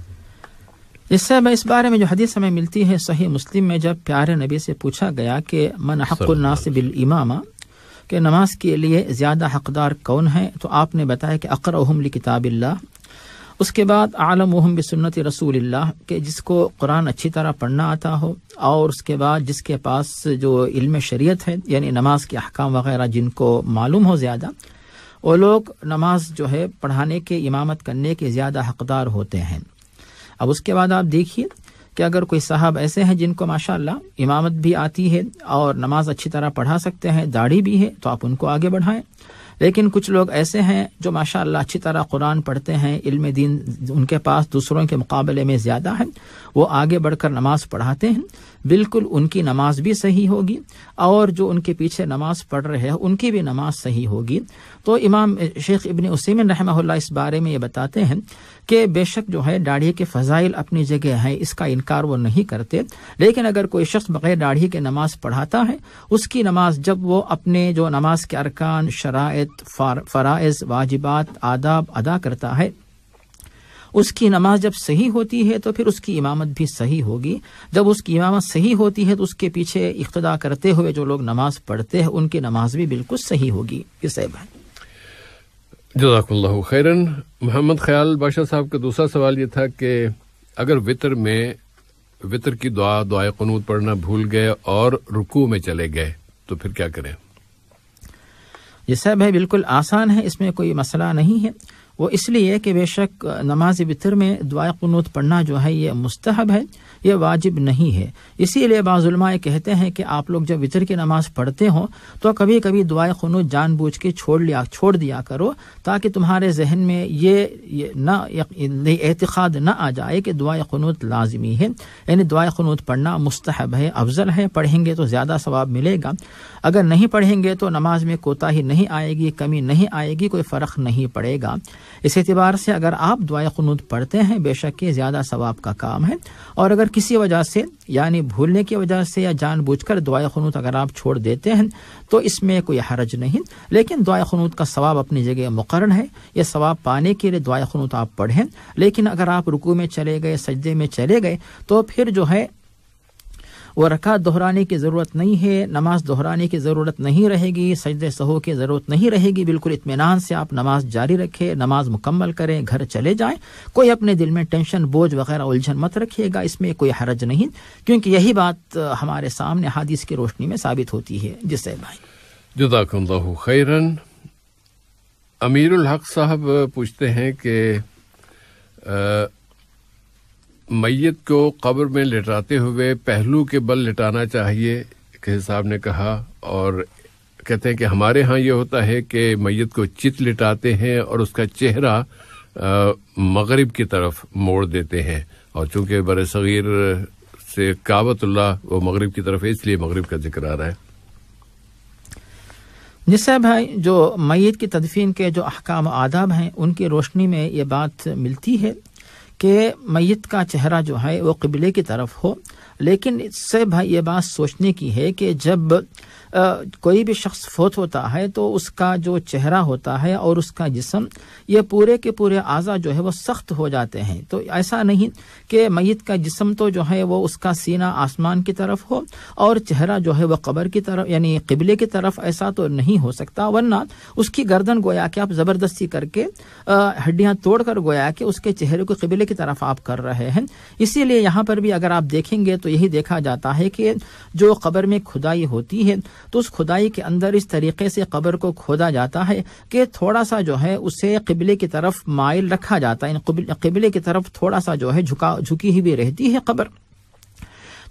इससे मैं इस बारे में जो हदीस हमें मिलती है सही मुस्लिम में जब प्यारे नबी से पूछा गया कि मन हक़ुलनास बिल इमामा के नमाज के लिए ज़्यादा हकदार कौन है तो आपने बताया कि अकर अहमली किताबिल्ला उसके बाद आलम मोहम बसन्नत रसूल के जिसको कुरान अच्छी तरह पढ़ना आता हो और उसके बाद जिसके पास जो इल्म शरीयत है यानी नमाज के अहकाम वगैरह जिनको मालूम हो ज़्यादा वो लोग नमाज जो है पढ़ाने के इमामत करने के ज़्यादा हकदार होते हैं अब उसके बाद आप देखिए कि अगर कोई साहब ऐसे हैं जिनको माशा इमामत भी आती है और नमाज अच्छी तरह पढ़ा सकते हैं दाढ़ी भी है तो आप उनको आगे बढ़ाएं लेकिन कुछ लोग ऐसे हैं जो माशा अच्छी तरह कुरान पढ़ते हैं इल्म दीन उनके पास दूसरों के मुकाबले में ज़्यादा है वो आगे बढ़कर नमाज पढ़ाते हैं बिल्कुल उनकी नमाज भी सही होगी और जो उनके पीछे नमाज पढ़ रहे हैं उनकी भी नमाज सही होगी तो इमाम शेख इबन उसीमिन रहमा इस बारे में ये बताते हैं कि बेशक जो है दाढ़ी के फ़जाइल अपनी जगह हैं इसका इनकार वो नहीं करते लेकिन अगर कोई शख्स बग़ैर दाढ़ी के नमाज पढ़ाता है उसकी नमाज जब वो अपने जो नमाज के अरकान शराइ फ़राइज़ वाजिबात आदाब अदा करता है उसकी नमाज जब सही होती है तो फिर उसकी इमामत भी सही होगी जब उसकी इमामत सही होती है तो उसके पीछे इकतदा करते हुए जो लोग नमाज पढ़ते हैं उनकी नमाज भी बिल्कुल सही होगी ये भाई जजाकल्ला खैरन मोहम्मद ख्याल बादशाह साहब का दूसरा सवाल ये था कि अगर वितर में वितर की दुआ दुआ कनूत पढ़ना भूल गए और रुकू में चले गए तो फिर क्या करें ये सब है बिल्कुल आसान है इसमें कोई मसला नहीं है वो इसलिए कि बेशक नमाज बितर में दुआ क़नूत पढ़ना जो है ये मुस्तहब है ये वाजिब नहीं है इसीलिए बाज़ुलमा कहते हैं कि आप लोग जब वितर की नमाज़ पढ़ते हो तो कभी कभी दुआ खनूत जानबूझ के छोड़ लिया छोड़ दिया करो ताकि तुम्हारे जहन में ये, ये न एतखाद न आ जाए कि दुआ खनूत लाजमी है यानी दुआ खनूत पढ़ना मुस्तहब है अफजल है पढ़ेंगे तो ज़्यादा सवाब मिलेगा अगर नहीं पढ़ेंगे तो नमाज में कोताही नहीं आएगी कमी नहीं आएगी कोई फ़र्क नहीं पड़ेगा इस एतबार से अगर आप दुआ खनूत पढ़ते हैं बेशक ये ज़्यादा सवाब का काम है और अगर किसी वजह से यानी भूलने की वजह से या जानबूझकर दुआ खनूत अगर आप छोड़ देते हैं तो इसमें कोई हरज नहीं लेकिन दुआ खनूत का सवाब अपनी जगह मुकर है यह सवाब पाने के लिए दुआ खनूत आप पढ़ें लेकिन अगर आप रुकू में चले गए सजदे में चले गए तो फिर जो है व रकात दोहराने की ज़रूरत नहीं है नमाज दोहराने की ज़रूरत नहीं रहेगी सजद सहो की ज़रूरत नहीं रहेगी बिल्कुल इतमान से आप नमाज जारी रखें नमाज मुकम्मल करें घर चले जाएँ कोई अपने दिल में टेंशन बोझ वगैरह उलझन मत रखिएगा इसमें कोई हरज नहीं क्योंकि यही बात हमारे सामने हादिस की रोशनी में साबित होती है जिससे भाई जदाकल्ला खैरन साहब पूछते हैं कि मैयत को कब्र में लिटाते हुए पहलू के बल लिटाना चाहिए के साहब ने कहा और कहते हैं कि हमारे यहाँ ये होता है कि मैयत को चित लिटाते हैं और उसका चेहरा मगरिब की तरफ मोड़ देते हैं और चूंकि बर सग़ीर से काबतुल्ला वो मगरिब की तरफ है इसलिए मगरिब का जिक्र आ रहा है निस्सा भाई जो मैत की तदफीन के जो अहकाम आदाब हैं उनकी रोशनी में ये बात मिलती है कि मैत का चेहरा जो है वो कबले की तरफ हो लेकिन इससे भाई ये बात सोचने की है कि जब कोई भी शख्स फोत होता है तो उसका जो चेहरा होता है और उसका जिसम ये पूरे के पूरे आज़ा जो है वो सख्त हो जाते हैं तो ऐसा नहीं कि मैत का जिसम तो जो है वो उसका सीना आसमान की तरफ हो और चेहरा जो है वह कबर की तरफ यानी किबले की तरफ ऐसा तो नहीं हो सकता वरना उसकी गर्दन गोया कि आप ज़बरदस्ती करके हड्डियाँ तोड़ कर गोया कि उसके चेहरे को किबले की तरफ आप कर रहे हैं इसीलिए यहाँ पर भी अगर आप देखेंगे तो यही देखा जाता है कि जो कबर में खुदाई होती है तो उस खुदाई के अंदर इस तरीके से कब्र को खोदा जाता है कि थोड़ा सा जो है उसे किबले की तरफ माइल रखा जाता है कबले किबले की तरफ थोड़ा सा जो है झुका झुकी ही भी रहती है कब्र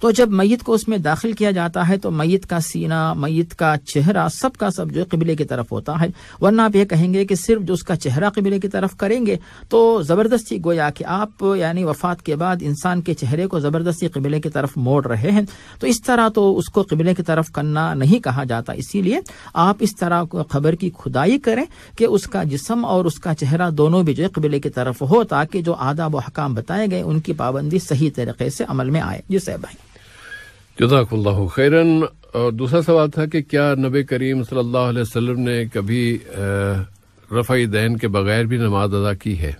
तो जब मैत को उसमें दाखिल किया जाता है तो मैत का सीना मैत का चेहरा सब का सब जो क़बीले कबिले की तरफ होता है वरना आप ये कहेंगे कि सिर्फ जो उसका चेहरा कबिले की तरफ करेंगे तो ज़बरदस्ती गोया कि आप यानी वफात के बाद इंसान के चेहरे को ज़बरदस्ती कबिले की तरफ मोड़ रहे हैं तो इस तरह तो उसको कबिले की तरफ करना नहीं कहा जाता इसीलिए आप इस तरह खबर की खुदाई करें कि उसका जिसम और उसका चेहरा दोनों भी जो कबिले की तरफ हो ताकि जो आदाब व हकाम बताए गए उनकी पाबंदी सही तरीके से अमल में आए जी भाई जजाकल्ला खैरन और दूसरा सवाल था कि क्या नबी करीम सल्लल्लाहु अलैहि वसल्लम ने कभी रफाई दैन के बगैर भी नमाज अदा की है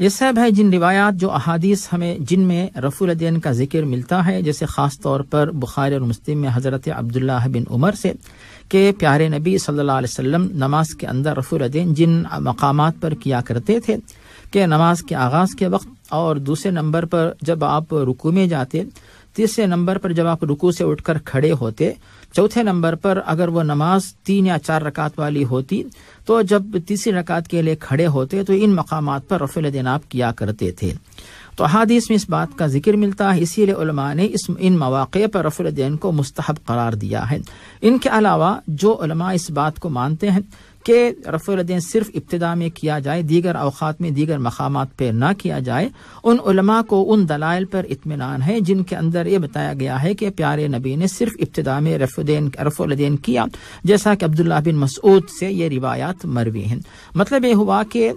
ये सब है जिन रिवायात जो अहादीस हमें जिन में रफ़ुल दैन का जिक्र मिलता है जैसे ख़ास तौर पर बुखार और मुस्लिम में हज़रत अब्दुल्ला बिन उमर से के प्यारे नबी सल्लल्लाहु अलैहि वसल्लम नमाज के अंदर रफ़ुल दैन जिन मकाम पर किया करते थे के नमाज के आगाज़ के वक्त और दूसरे नंबर पर जब आप रुकू में जाते तीसरे नंबर पर जब आप रुकू से उठकर खड़े होते चौथे नंबर पर अगर वो नमाज तीन या चार रकात वाली होती तो जब तीसरी रकात के लिए खड़े होते तो इन मकाम पर रफिल आप किया करते थे तो अहादीस में इस बात का जिक्र मिलता है इसीलिए उलमा ने इस इन मौाक़े पर रफुल्दीन को मुस्तहब करार दिया है इनके अलावा जो उलमा इस बात को मानते हैं कि रफ़ुलद्दीन सिर्फ इब्तदा में किया जाए दीगर अवकात में दीगर मकाम पर ना किया जाए उन उलमा को उन दलाइल पर इतमान है जिनके अंदर ये बताया गया है कि प्यारे नबी ने सिर्फ इब्तदा में रफ़ुद्दीन रफ़ुलद्दीन किया जैसा कि अब्दुल्ला बिन मसूद से ये रिवायात मरवी हैं मतलब ये हुआ कि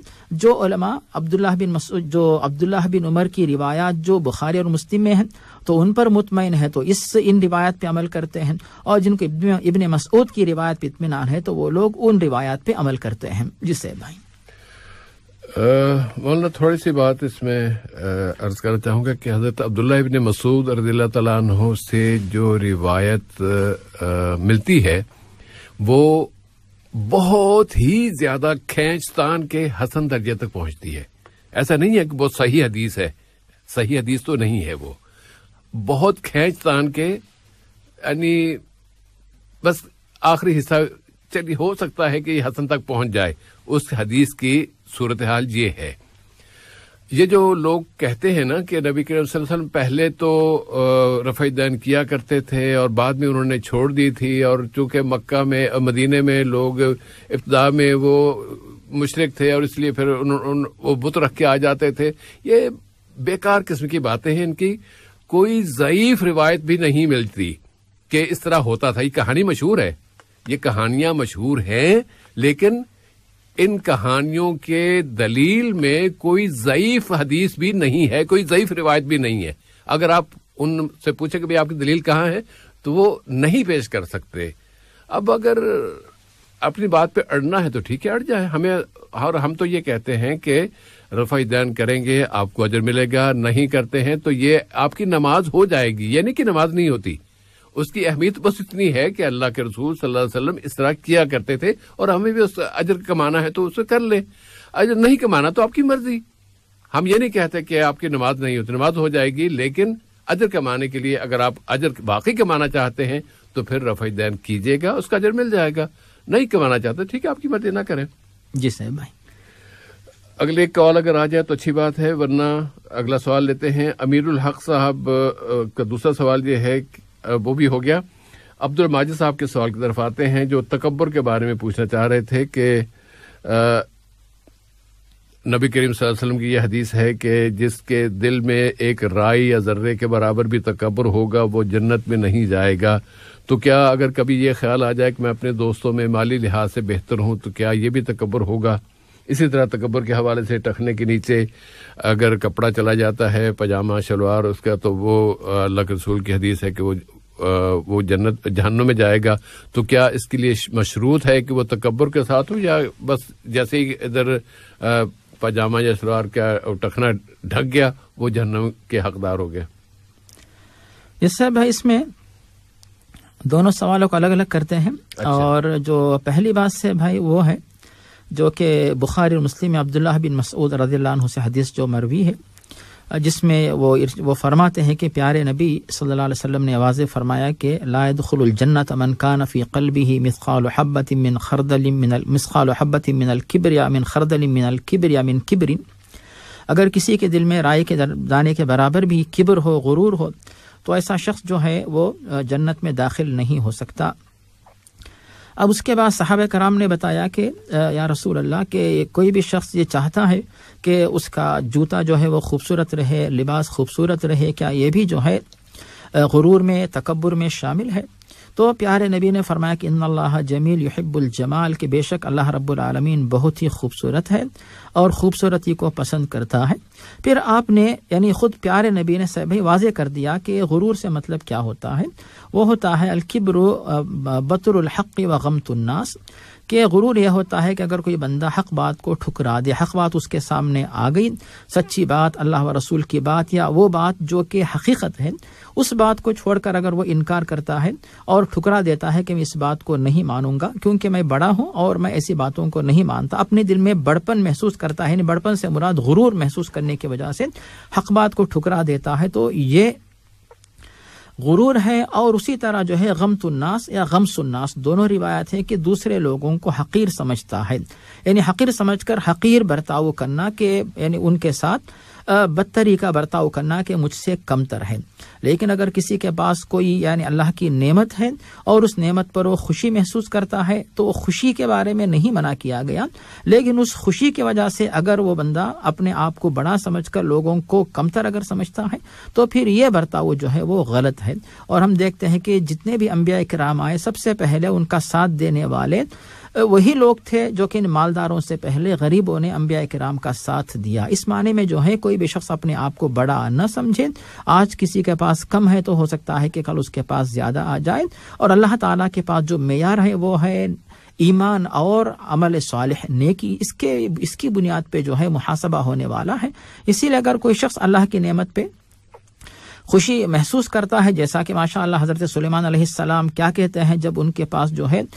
जो उलमा अब्दुल्ला बिन मसूद जो अब्दुल्ला बिन उमर की रिवायात जो बुखारी और मुस्लिम में हैं तो उन पर मुतमिन है तो इस इन रिवायत पे अमल करते हैं और जिनको इबन मसूद की रिवायत पे इतमान है तो वो लोग उन रिवायात पे अमल करते हैं जिससे भाई मौलाना थोड़ी सी बात इसमें अर्ज करना चाहूँगा कि हज़रत अब्दुल्ला इबन मसूद रजील्ला तु से जो रिवायत आ, मिलती है वो बहुत ही ज़्यादा खेचतान के हसन दर्जे तक पहुंचती है ऐसा नहीं है कि बहुत सही हदीस है सही हदीस तो नहीं है वो बहुत खेच तान के यानी बस आखिरी हिस्सा चलिए हो सकता है कि हसन तक पहुंच जाए उस हदीस की सूरत हाल ये है ये जो लोग कहते हैं ना कि नबी करीम वसल्लम पहले तो दान किया करते थे और बाद में उन्होंने छोड़ दी थी और चूंकि मक्का में मदीने में लोग इब्तदा में वो मुशरक थे और इसलिए फिर उन, उन, वो बुत रख के आ जाते थे ये बेकार किस्म की बातें हैं इनकी कोई जयीफ रिवायत भी नहीं मिलती कि इस तरह होता था ये कहानी मशहूर है ये कहानियां मशहूर हैं लेकिन इन कहानियों के दलील में कोई जयीफ हदीस भी नहीं है कोई जयीफ रिवायत भी नहीं है अगर आप उनसे पूछे कि भाई आपकी दलील कहाँ है तो वो नहीं पेश कर सकते अब अगर अपनी बात पे अड़ना है तो ठीक है अड़ जाए हमें और हम तो ये कहते हैं कि रफाई दैन करेंगे आपको अजर मिलेगा नहीं करते हैं तो ये आपकी नमाज हो जाएगी यानी कि नमाज नहीं होती उसकी अहमियत बस इतनी है कि अल्लाह के रसूल सल्लल्लाहु अलैहि वसल्लम इस तरह किया करते थे और हमें भी उस अजर कमाना है तो उसे कर ले अजर नहीं कमाना तो आपकी मर्जी हम ये नहीं कहते कि आपकी नमाज नहीं होती नमाज हो जाएगी लेकिन अजर कमाने के लिए अगर आप अजर बाकी कमाना चाहते हैं तो फिर रफाई दैन कीजिएगा उसका अजर मिल जाएगा नहीं कमाना चाहते ठीक है आपकी मर्जी ना करें जी सर भाई अगले कॉल अगर आ जाए तो अच्छी बात है वरना अगला सवाल लेते हैं अमीरुल हक साहब का दूसरा सवाल ये है वो भी हो गया अब्दुल माजिद साहब के सवाल की तरफ आते हैं जो तकबर के बारे में पूछना चाह रहे थे कि नबी करीम वसल्लम की यह हदीस है कि जिसके दिल में एक राई या जर्रे के बराबर भी तकबर होगा वो जन्नत में नहीं जाएगा तो क्या अगर कभी ये ख्याल आ जाए कि मैं अपने दोस्तों में माली लिहाज से बेहतर हूं तो क्या ये भी तकबर होगा इसी तरह तकबर के हवाले से टखने के नीचे अगर कपड़ा चला जाता है पजामा शलवार उसका तो वो अल्लाह के रसूल की हदीस है कि वो वो जन्नत जहनों में जाएगा तो क्या इसके लिए मशरूत है कि वो तकबर के साथ हो या बस जैसे ही इधर पजामा या शलवार का टखना ढक गया वो जहन्नुम के हकदार हो गया इससे भाई इसमें दोनों सवालों को अलग अलग करते हैं अच्छा। और जो पहली बात से भाई वो है जो कि बुखार और मुस्लिम में अब्दुल्ला बिन मसूद रजील्ला से हदीस जो मरवी है जिसमें वो वो फरमाते हैं कि प्यारे नबी सल्लल्लाहु अलैहि वसल्लम ने आवाज़ फरमाया कि लायद ख़ुलजन्नत अमन कान फ़ी कल्ब ही मिसक़ाल मिन खरदल मिन मिसक़ाल हब्बत मिन किबर या मिन खरदल मिन किबर या मिन किबरिन अगर किसी के दिल में राय के दाने के बराबर भी किबर हो गुरूर हो तो ऐसा शख्स जो है वो जन्नत में दाखिल नहीं हो सकता अब उसके बाद साहब कराम ने बताया कि या रसूल अल्लाह के कोई भी शख्स ये चाहता है कि उसका जूता जो है वो खूबसूरत रहे लिबास खूबसूरत रहे क्या ये भी जो है गुरूर में तकबर में शामिल है तो प्यारे नबी ने फरमाया कि इन जमील यहब्बुल जमाल के बेशक अल्लाह रब्बुल आलमीन बहुत ही खूबसूरत है और खूबसूरती को पसंद करता है फिर आपने यानी ख़ुद प्यारे नबी ने सब ही वाज कर दिया कि गुरूर से मतलब क्या होता है वो होता है अलकिब्र बतरहक़ व गमतुन्नास कि गुरूर यह होता है कि अगर कोई बंदा हक बात को ठुकरा दे हक बात उसके सामने आ गई सच्ची बात अल्लाह व रसूल की बात या वो बात जो कि हकीकत है उस बात को छोड़कर अगर वो इनकार करता है और ठुकरा देता है कि मैं इस बात को नहीं मानूंगा क्योंकि मैं बड़ा हूँ और मैं ऐसी बातों को नहीं मानता अपने दिल में बड़पन महसूस करता है यानी बड़पन से मुराद गुरूर महसूस करने की वजह से हक बात को ठुकरा देता है तो ये गुरूर है और उसी तरह जो है गम तन्नास या गम सुन्नास दोनों रिवायत है कि दूसरे लोगों को हकीर समझता है यानी हकीर समझकर हकीर बर्ताव करना के यानी उनके साथ बदतरी का बर्ताव करना कि मुझसे कमतर है लेकिन अगर किसी के पास कोई यानी अल्लाह की नेमत है और उस नेमत पर वो खुशी महसूस करता है तो खुशी के बारे में नहीं मना किया गया लेकिन उस खुशी की वजह से अगर वो बंदा अपने आप को बड़ा समझकर लोगों को कमतर अगर समझता है तो फिर ये बर्ताव जो है वो गलत है और हम देखते हैं कि जितने भी अम्बिया कराम आए सबसे पहले उनका साथ देने वाले वही लोग थे जो कि इन मालदारों से पहले गरीबों ने अम्बिया कराम का साथ दिया इस माने में जो है कोई भी शख्स अपने आप को बड़ा न समझे आज किसी के पास कम है तो हो सकता है कि कल उसके पास ज़्यादा आ जाए और अल्लाह ताला के पास जो मैार है वो है ईमान और अमल साल नेकी इसके इसकी बुनियाद पे जो है मुहासबा होने वाला है इसीलिए अगर कोई शख्स अल्लाह की नेमत पे खुशी महसूस करता है जैसा कि माशा अल्लाह हज़रत सलेमान क्या कहते हैं जब उनके पास जो है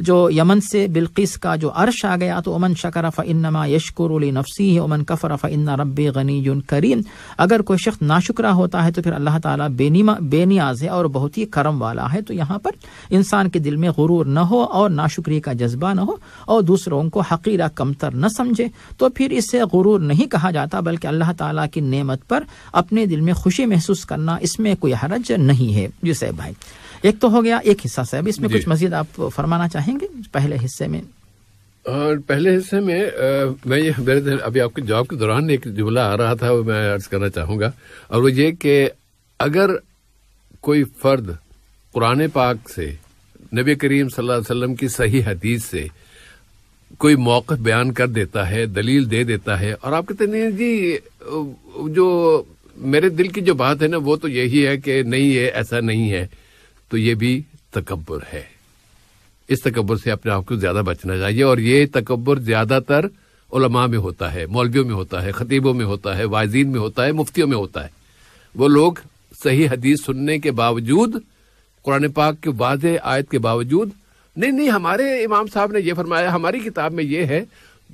जो यमन से बिल्किस का जो अर्श आ गया तो उमन शकर फ़नमा यशकुर नफसी उमन कफ़र फ़न्ना रब गनी करीम अगर कोई शख्स नाशुकरा होता है तो फिर अल्लाह ताला बेनीमा बेनियाज है और बहुत ही करम वाला है तो यहाँ पर इंसान के दिल में गुरूर न हो और नाशुक्री का जज्बा न हो और दूसरों को हकीरा कमतर न समझे तो फिर इसे गुरूर नहीं कहा जाता बल्कि अल्लाह ताला की नेमत पर अपने दिल में खुशी महसूस करना इसमें कोई हरज नहीं है जिसे भाई एक तो हो गया एक हिस्सा से अब इसमें कुछ मजीद आप फरमाना चाहेंगे पहले हिस्से में और पहले हिस्से में आ, मैं ये मेरे अभी आपके जवाब के दौरान एक जुमला आ रहा था वो मैं अर्ज करना चाहूंगा और वो ये कि अगर कोई फर्द कुरान पाक से नबी करीम सल्लल्लाहु अलैहि वसल्लम की सही हदीस से कोई मौक़ बयान कर देता है दलील दे देता है और आप कहते नहीं जी जो मेरे दिल की जो बात है ना वो तो यही है कि नहीं है ऐसा नहीं है तो ये भी तकबर है इस तकबर से अपने आप को ज्यादा बचना चाहिए और ये तकबर ज्यादातर उलमा में होता है मौलवियों में होता है खतीबों में होता है वाजीन में होता है मुफ्तियों में होता है वो लोग सही हदीस सुनने के बावजूद कुरान पाक के वाज आयत के बावजूद नहीं नहीं हमारे इमाम साहब ने यह फरमाया हमारी किताब में ये है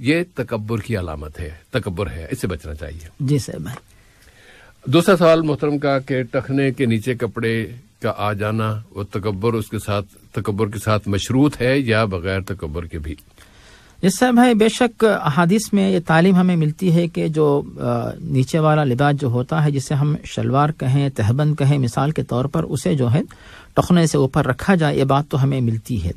ये तकबर की अलामत है तकबर है इससे बचना चाहिए जी सर भाई दूसरा सवाल मोहतरम का के टखने के नीचे कपड़े का आ जाना वो तकबर उसके साथ तकबर के साथ मशरूत है या बगैर तकबर के भी जिससे भाई बेशक अहादीस में ये तालीम हमें मिलती है कि जो नीचे वाला लिबास जो होता है जिसे हम शलवार कहें तहबंद कहें मिसाल के तौर पर उसे जो है टखने से ऊपर रखा जाए ये बात तो हमें मिलती है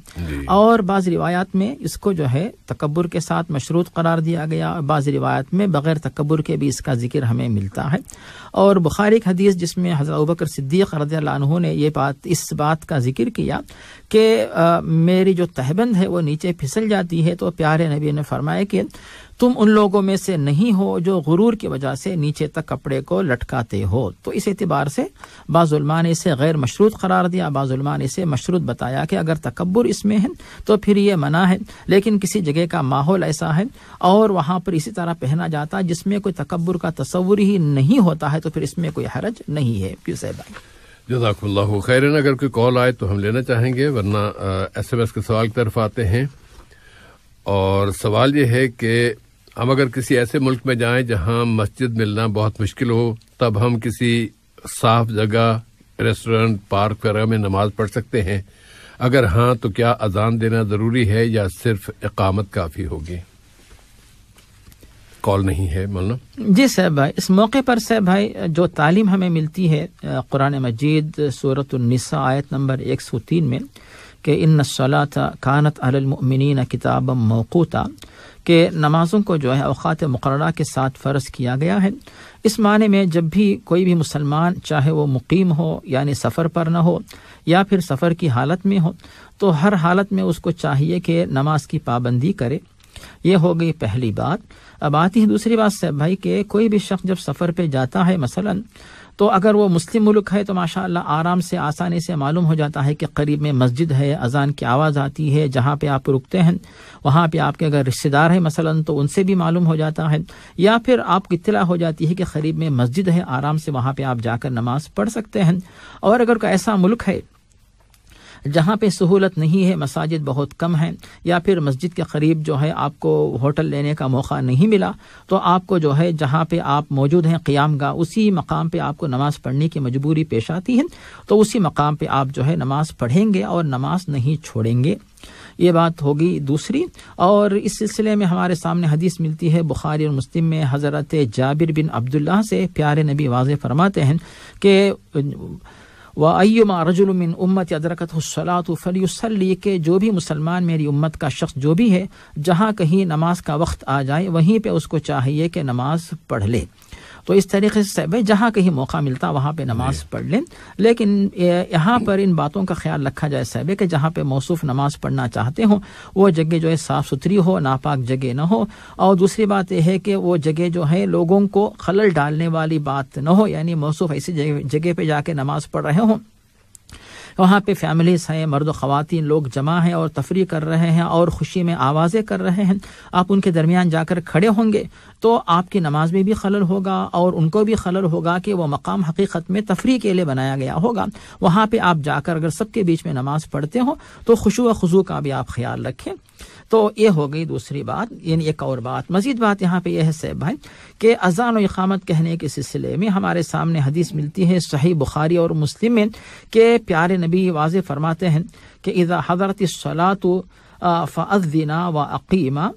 और बाज़ रिवायात में इसको जो है तकबर के साथ मशरूत करार दिया गया और बाज़ रिवायात में बग़ैर तकबर के भी इसका जिक्र हमें मिलता है और बुखारी हदीस जिसमें हज़रत बकर सिद्दीक़ रदू ने ये बात इस बात का जिक्र किया कि मेरी जो तहबंद है वो नीचे फिसल जाती है तो प्यारे नबी ने फरमाया कि तुम उन लोगों में से नहीं हो जो गुरूर की वजह से नीचे तक कपड़े को लटकाते हो तो इस एतबार से बाजुलमा ने इसे गैर मशरूत करार दिया बाजुलमा ने इसे मशरूत बताया कि अगर तकबर इसमें है तो फिर ये मना है लेकिन किसी जगह का माहौल ऐसा है और वहाँ पर इसी तरह पहना जाता है जिसमें कोई तकबर का तस्वुर ही नहीं होता है तो फिर इसमें कोई हरज नहीं है क्यों भाई जजाकल्ला खैरन अगर कोई कॉल आए तो हम लेना चाहेंगे वरना एस एम एस के सवाल की तरफ आते हैं और सवाल ये है कि हम अगर किसी ऐसे मुल्क में जाएं जहां मस्जिद मिलना बहुत मुश्किल हो तब हम किसी साफ जगह रेस्टोरेंट पार्क वगैरह में नमाज पढ़ सकते हैं अगर हाँ तो क्या अजान देना ज़रूरी है या सिर्फ इकामत काफ़ी होगी कॉल नहीं है मौलाना जी सर भाई इस मौके पर सर भाई जो तालीम हमें मिलती है कुरान मजीद सूरत निसा आयत नंबर एक सौ तीन में कि इन सलात कानत अलमिन किताब मौकूता कि नमाज़ों को जो है अवक़ात मुकर के साथ फ़र्ज किया गया है इस माने में जब भी कोई भी मुसलमान चाहे वो मुकीम हो यानी सफ़र पर ना हो या फिर सफ़र की हालत में हो तो हर हालत में उसको चाहिए कि नमाज की पाबंदी करे ये हो गई पहली बात अब आती है दूसरी बात से भाई कि कोई भी शख्स जब सफ़र पर जाता है मसलन तो अगर वो मुस्लिम मुल्क है तो माशा आराम से आसानी से मालूम हो जाता है कि करीब में मस्जिद है अजान की आवाज़ आती है जहाँ पे आप रुकते हैं वहाँ पे आपके अगर रिश्तेदार हैं मसलन तो उनसे भी मालूम हो जाता है या फिर आपको इतला हो जाती है कि करीब में मस्जिद है आराम से वहाँ पर आप जाकर नमाज पढ़ सकते हैं और अगर कोई ऐसा मुल्क है जहाँ पे सहूलत नहीं है मसाजिद बहुत कम हैं या फिर मस्जिद के करीब जो है आपको होटल लेने का मौका नहीं मिला तो आपको जो है जहाँ पे आप मौजूद हैं क़्याम का उसी मकाम पे आपको नमाज़ पढ़ने की मजबूरी पेश आती है तो उसी मकाम पे आप जो है नमाज़ पढ़ेंगे और नमाज नहीं छोड़ेंगे ये बात होगी दूसरी और इस सिलसिले में हमारे सामने हदीस मिलती है बुखारी और मुस्लिम में हज़रत जाबिर बिन अब्दुल्ला से प्यारे नबी वाज फरमाते हैं कि व अयुमा रजुलमिन उम्मत अदरकत सलात फलसल के जो भी मुसलमान मेरी उम्मत का शख्स जो भी है जहाँ कहीं नमाज का वक्त आ जाए वहीं पर उसको चाहिए कि नमाज पढ़ ले तो इस तरीके से भाई जहाँ कहीं मौका मिलता वहाँ पर नमाज पढ़ लें लेकिन यहाँ पर इन बातों का ख्याल रखा जाए साहब कि जहाँ पर मौसूफ नमाज पढ़ना चाहते हों वो जगह जो है साफ़ सुथरी हो नापाक जगह ना हो और दूसरी बात यह है कि वो जगह जो है लोगों को खलल डालने वाली बात ना हो यानी मौसू ऐसी जगह पर जाके नमाज पढ़ रहे हों वहाँ पे फैमिलीज़ हैं मर्द ख़वान लोग जमा हैं और तफरी कर रहे हैं और खुशी में आवाज़ें कर रहे हैं आप उनके दरमियान जाकर खड़े होंगे तो आपकी नमाज में भी खलल होगा और उनको भी खलल होगा कि वह मकाम हकीकत में तफरी के लिए बनाया गया होगा वहाँ पर आप जाकर अगर सबके बीच में नमाज पढ़ते हो तो खुशु व खजू का भी आप ख्याल रखें तो ये हो गई दूसरी बात यानी एक और बात मजीद बात यहाँ पे यह है सैब भाई कि अजान और इकामत कहने के सिलसिले में हमारे सामने हदीस मिलती है सही बुखारी और मुस्लिम में के प्यारे नबी वाज फरमाते हैं कि इज़ा हजरत सलात फीना व अकीमा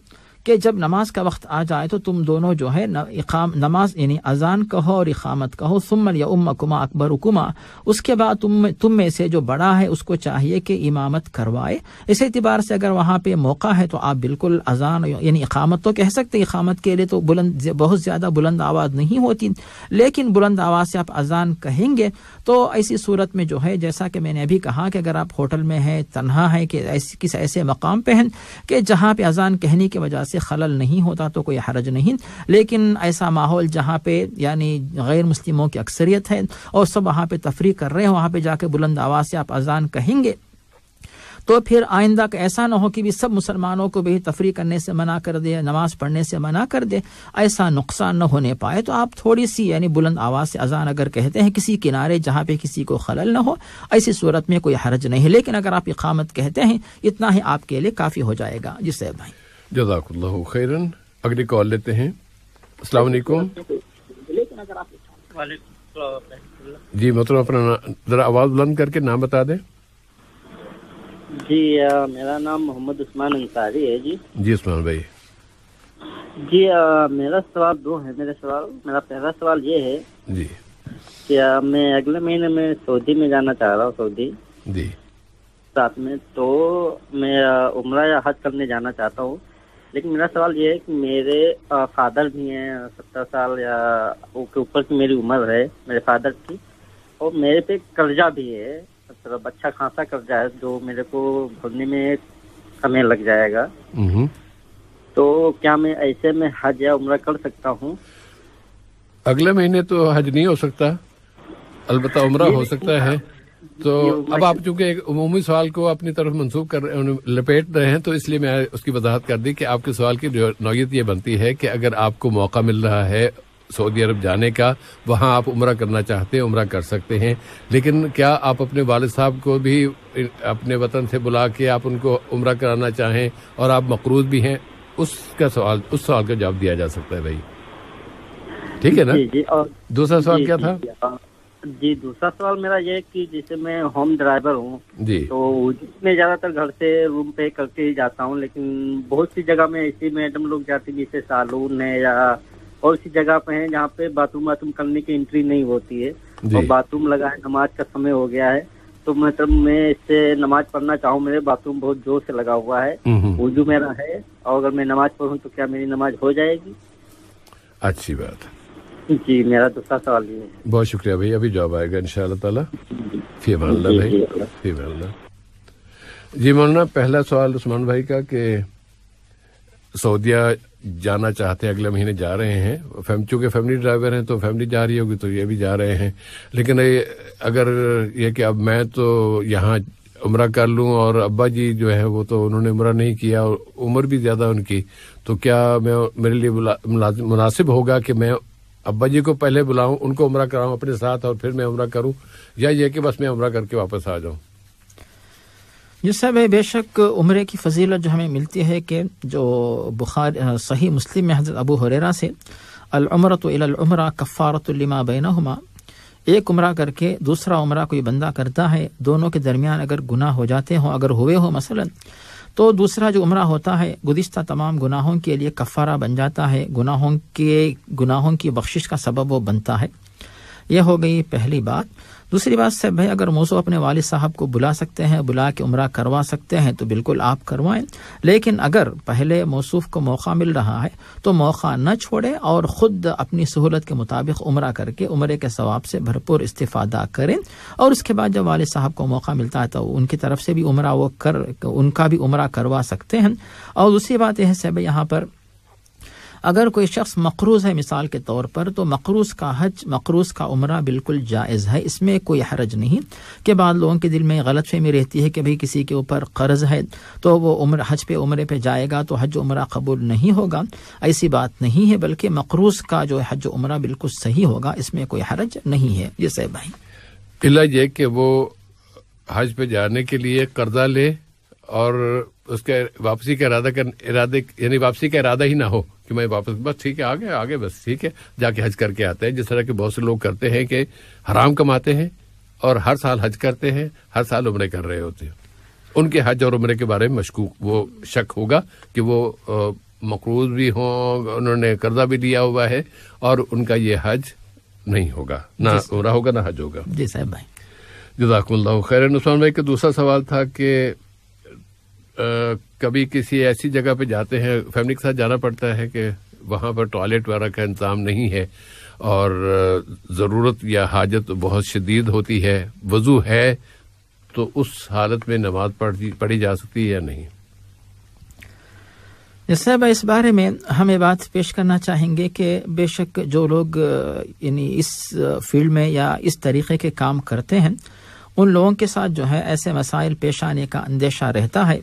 कि जब नमाज का वक्त आ जाए तो तुम दोनों जो है न, इकाम नमाज यानी अजान कहो और इकामत कहो सुमन या उम कुमा अकबर उकुमा उसके बाद तुम तुम में से जो बड़ा है उसको चाहिए कि इमामत करवाए इस एतबार से अगर वहाँ पे मौका है तो आप बिल्कुल अजान यानी इकामत तो कह सकते इकामत के लिए तो बुलंद बहुत ज़्यादा बुलंद आवाज़ नहीं होती लेकिन बुलंद आवाज़ से आप अजान कहेंगे तो ऐसी सूरत में जो है जैसा कि मैंने अभी कहा कि अगर आप होटल में हैं तनहा है कि ऐसे किस ऐसे मकाम पे हैं कि जहाँ पे अजान कहने की वजह से इससे खलल नहीं होता तो कोई हरज नहीं लेकिन ऐसा माहौल जहाँ पे यानी गैर मुस्लिमों की अक्सरियत है और सब वहाँ पे तफरी कर रहे हैं वहाँ पे जाके बुलंद आवाज़ से आप अजान कहेंगे तो फिर आइंदा का ऐसा ना हो कि भी सब मुसलमानों को भी तफरी करने से मना कर दे नमाज पढ़ने से मना कर दे ऐसा नुकसान न होने पाए तो आप थोड़ी सी यानी बुलंद आवाज़ से अजान अगर कहते हैं किसी किनारे जहाँ पे किसी को खलल न हो ऐसी सूरत में कोई हर्ज नहीं लेकिन अगर आप इकामत कहते हैं इतना ही आपके लिए काफ़ी हो जाएगा जी भाई जजाकल्ला खैरन अगली कॉल लेते हैं अस्सलाम वालेकुम जी मतलब अपना जरा आवाज़ बुलंद करके नाम बता दें जी आ, मेरा नाम मोहम्मद उस्मान अंसारी है जी जी उस्मान भाई जी आ, मेरा सवाल दो है मेरे सवाल मेरा पहला सवाल ये है जी कि आ, मैं अगले महीने में सऊदी में जाना चाह रहा हूँ सऊदी जी साथ में तो मैं उम्र या हज करने जाना चाहता हूँ लेकिन मेरा सवाल ये है कि मेरे फादर भी हैं सत्तर साल या उसके ऊपर की मेरी उम्र है मेरे फादर की और मेरे पे कर्जा भी है मतलब अच्छा खासा कर्जा है जो मेरे को भरने में समय लग जाएगा हम्म। तो क्या मैं ऐसे में हज या उम्र कर सकता हूँ अगले महीने तो हज नहीं हो सकता अलबत्ता उम्र हो सकता है तो अब आप चूंकि एक अमूमी सवाल को अपनी तरफ मंसूब कर लपेट रहे हैं तो इसलिए मैं उसकी वजाहत कर दी कि आपके सवाल की नौीयत ये बनती है कि अगर आपको मौका मिल रहा है सऊदी अरब जाने का वहाँ आप उम्र करना चाहते हैं उम्र कर सकते हैं लेकिन क्या आप अपने वाल साहब को भी अपने वतन से बुला के आप उनको उम्र कराना चाहें और आप मकरूज भी हैं उसका सवाल उस सवाल का जवाब दिया जा सकता है भाई ठीक है ना दूसरा सवाल क्या था हाँ। जी दूसरा सवाल मेरा ये कि जैसे मैं होम ड्राइवर हूँ तो मैं ज्यादातर घर से रूम पे करके ही जाता हूँ लेकिन बहुत सी जगह में ऐसी मैडम लोग जाती जैसे सालून है या और सी जगह पे है जहाँ पे बाथरूम वाथरूम करने की एंट्री नहीं होती है और बाथरूम लगा है नमाज का समय हो गया है तो मतलब मैं इससे नमाज पढ़ना चाहूँ मेरे बाथरूम बहुत जोर से लगा हुआ है हम्म, हम्म। वजू मेरा है और अगर मैं नमाज पढ़ूँ तो क्या मेरी नमाज हो जाएगी अच्छी बात है जी मेरा दूसरा सवाल ये है बहुत शुक्रिया भाई अभी जॉब आएगा इन ताला भाई जी मौलाना पहला सवाल उस्मान भाई का कि सऊदिया जाना चाहते हैं अगले महीने जा रहे हैं फैम चूंकि फैमिली ड्राइवर हैं तो फैमिली जा रही होगी तो ये भी जा रहे हैं लेकिन अगर ये कि अब मैं तो यहाँ उम्र कर लूँ और अब्बा जी जो है वो तो उन्होंने उम्र नहीं किया और उम्र भी ज़्यादा उनकी तो क्या मैं मेरे लिए मुनासिब होगा कि मैं अब्बा जी को पहले बुलाऊं उनको उम्र कराऊं अपने साथ और फिर मैं उम्र करूं या ये कि बस मैं उम्र करके वापस आ जाऊं ये सब है बेशक उम्र की फजीलत जो हमें मिलती है कि जो बुखार सही मुस्लिम में हजरत अबू हुरेरा से अलमरतमरा कफ़ारतलमा बैना हमा एक उम्र करके दूसरा उम्र कोई बंदा करता है दोनों के दरमियान अगर गुनाह हो जाते हों अगर हुए हो मसलन तो दूसरा जो उम्र होता है गुज्त तमाम गुनाहों के लिए कफ़ारा बन जाता है गुनाहों के गुनाहों की बख्शिश का सबब वो बनता है यह हो गई पहली बात दूसरी बात से भाई अगर मौसु अपने वाल साहब को बुला सकते हैं बुला के उम्र करवा सकते हैं तो बिल्कुल आप करवाएं लेकिन अगर पहले मौसू को मौका मिल रहा है तो मौका न छोड़े और ख़ुद अपनी सहूलत के मुताबिक उम्र करके उम्र के सवाब से भरपूर इस्तीफ़ादा करें और उसके बाद जब वाल साहब को मौका मिलता है तो उनकी तरफ से भी उम्र वो कर उनका भी उम्र करवा सकते हैं और दूसरी बात यह है सब यहाँ पर अगर कोई शख्स मकरूज़ है मिसाल के तौर पर तो मकरूज़ का हज मकरूज़ का उम्र बिल्कुल जायज़ है इसमें कोई हरज नहीं के बाद लोगों के दिल में गलत फहमी रहती है कि भाई किसी के ऊपर कर्ज़ है तो वो उम्र हज पे उम्र पे जाएगा तो हज उम्र कबूल नहीं होगा ऐसी बात नहीं है बल्कि मकरूज़ का जो हज उम्र बिल्कुल सही होगा इसमें कोई हरज नहीं है ये सह भाई इला ये कि वो हज पे जाने के लिए कर्जा ले और उसके वापसी का इरादा इरादे यानी वापसी का इरादा ही ना हो कि मैं वापस बस ठीक है आगे आगे बस ठीक है जाके हज करके आते हैं जिस तरह के बहुत से लोग करते हैं कि हराम कमाते हैं और हर साल हज करते हैं हर साल उम्र कर रहे होते हैं उनके हज और उम्र के बारे में मशकूक वो शक होगा कि वो मकरूज भी हों उन्होंने कर्जा भी लिया हुआ है और उनका ये हज नहीं होगा ना उम्र होगा ना हज होगा जी साहब भाई जजाकल्ला खैर नुस्मान भाई का दूसरा सवाल था कि कभी किसी ऐसी जगह पे जाते हैं फैमिली के साथ जाना पड़ता है कि वहाँ पर टॉयलेट वगैरह का इंतजाम नहीं है और ज़रूरत या हाजत बहुत शदीद होती है वजू है तो उस हालत में नमाज पढ़ी पढ़ी जा सकती है या नहीं साहब इस बारे में हम ये बात पेश करना चाहेंगे कि बेशक जो लोग यानी इस फील्ड में या इस तरीके के काम करते हैं उन लोगों के साथ जो है ऐसे मसाइल पेश आने का अंदेशा रहता है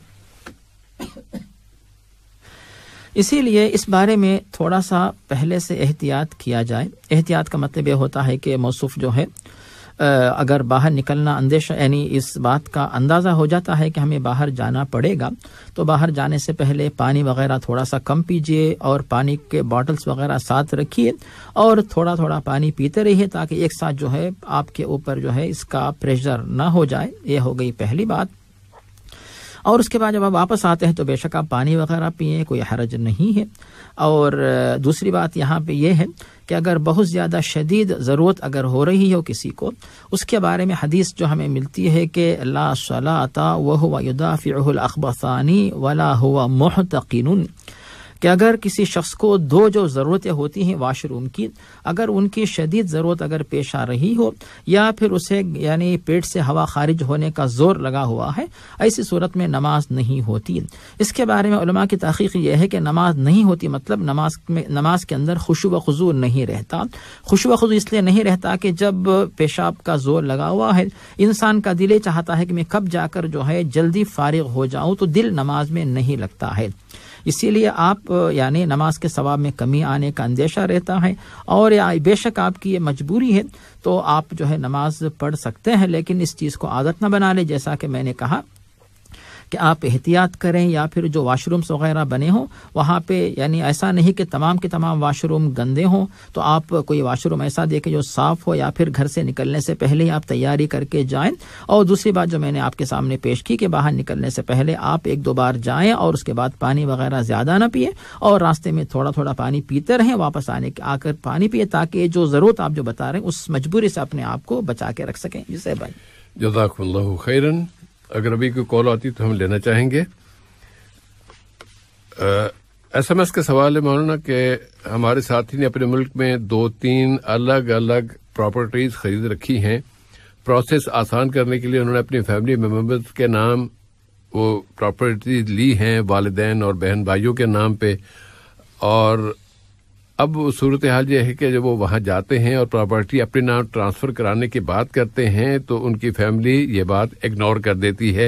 इसीलिए इस बारे में थोड़ा सा पहले से एहतियात किया जाए एहतियात का मतलब ये होता है कि मौसूफ जो है अगर बाहर निकलना अंदेशा यानी इस बात का अंदाज़ा हो जाता है कि हमें बाहर जाना पड़ेगा तो बाहर जाने से पहले पानी वगैरह थोड़ा सा कम पीजिए और पानी के बॉटल्स वगैरह साथ रखिए और थोड़ा थोड़ा पानी पीते रहिए ताकि एक साथ जो है आपके ऊपर जो है इसका प्रेशर ना हो जाए ये हो गई पहली बात और उसके बाद जब आप वापस आते हैं तो बेशक आप पानी वगैरह पिए कोई हरज नहीं है और दूसरी बात यहाँ पे यह है कि अगर बहुत ज़्यादा शदीद ज़रूरत अगर हो रही हो किसी को उसके बारे में हदीस जो हमें मिलती है कि ला सलाता वह युदाफ़िल अखबसानी वला हुआ मोहतकिन कि अगर किसी शख्स को दो जो ज़रूरतें होती हैं वाशरूम की अगर उनकी शदीद ज़रूरत अगर पेश आ रही हो या फिर उसे यानी पेट से हवा खारिज होने का जोर लगा हुआ है ऐसी सूरत में नमाज नहीं होती इसके बारे में की तहकीक यह है कि नमाज नहीं होती मतलब नमाज में नमाज के अंदर खुशु व खजू नहीं रहता खुशु व खजू इसलिए नहीं रहता कि जब पेशाब का जोर लगा हुआ है इंसान का दिल चाहता है कि मैं कब जाकर जो है जल्दी फारिग हो जाऊं तो दिल नमाज में नहीं लगता है इसीलिए आप यानी नमाज के सवाब में कमी आने का अंदेशा रहता है और बेशक आपकी ये मजबूरी है तो आप जो है नमाज पढ़ सकते हैं लेकिन इस चीज़ को आदत ना बना लें जैसा कि मैंने कहा कि आप एहतियात करें या फिर जो वाशरूम्स वगैरह बने हों वहाँ पे यानी ऐसा नहीं कि तमाम के तमाम वाशरूम गंदे हों तो आप कोई वाशरूम ऐसा देखें जो साफ़ हो या फिर घर से निकलने से पहले ही आप तैयारी करके जाएं और दूसरी बात जो मैंने आपके सामने पेश की कि बाहर निकलने से पहले आप एक दो बार जाएं और उसके बाद पानी वगैरह ज़्यादा ना पिए और रास्ते में थोड़ा थोड़ा पानी पीते रहें वापस आने आकर पानी पिए ताकि जो ज़रूरत आप जो बता रहे हैं उस मजबूरी से अपने आप को बचा के रख सकें जिसे भाई जदाकल्ला खैरन अगर अभी कोई कॉल आती तो हम लेना चाहेंगे एस एम एस का सवाल है मौलाना कि हमारे साथी ने अपने मुल्क में दो तीन अलग अलग प्रॉपर्टीज खरीद रखी हैं प्रोसेस आसान करने के लिए उन्होंने अपनी फैमिली मेम्बर्स के नाम वो प्रॉपर्टीज ली हैं वालदेन और बहन भाइयों के नाम पे और अब सूरत हाल यह है कि जब वो वहां जाते हैं और प्रॉपर्टी अपने नाम ट्रांसफ़र कराने की बात करते हैं तो उनकी फैमिली ये बात इग्नोर कर देती है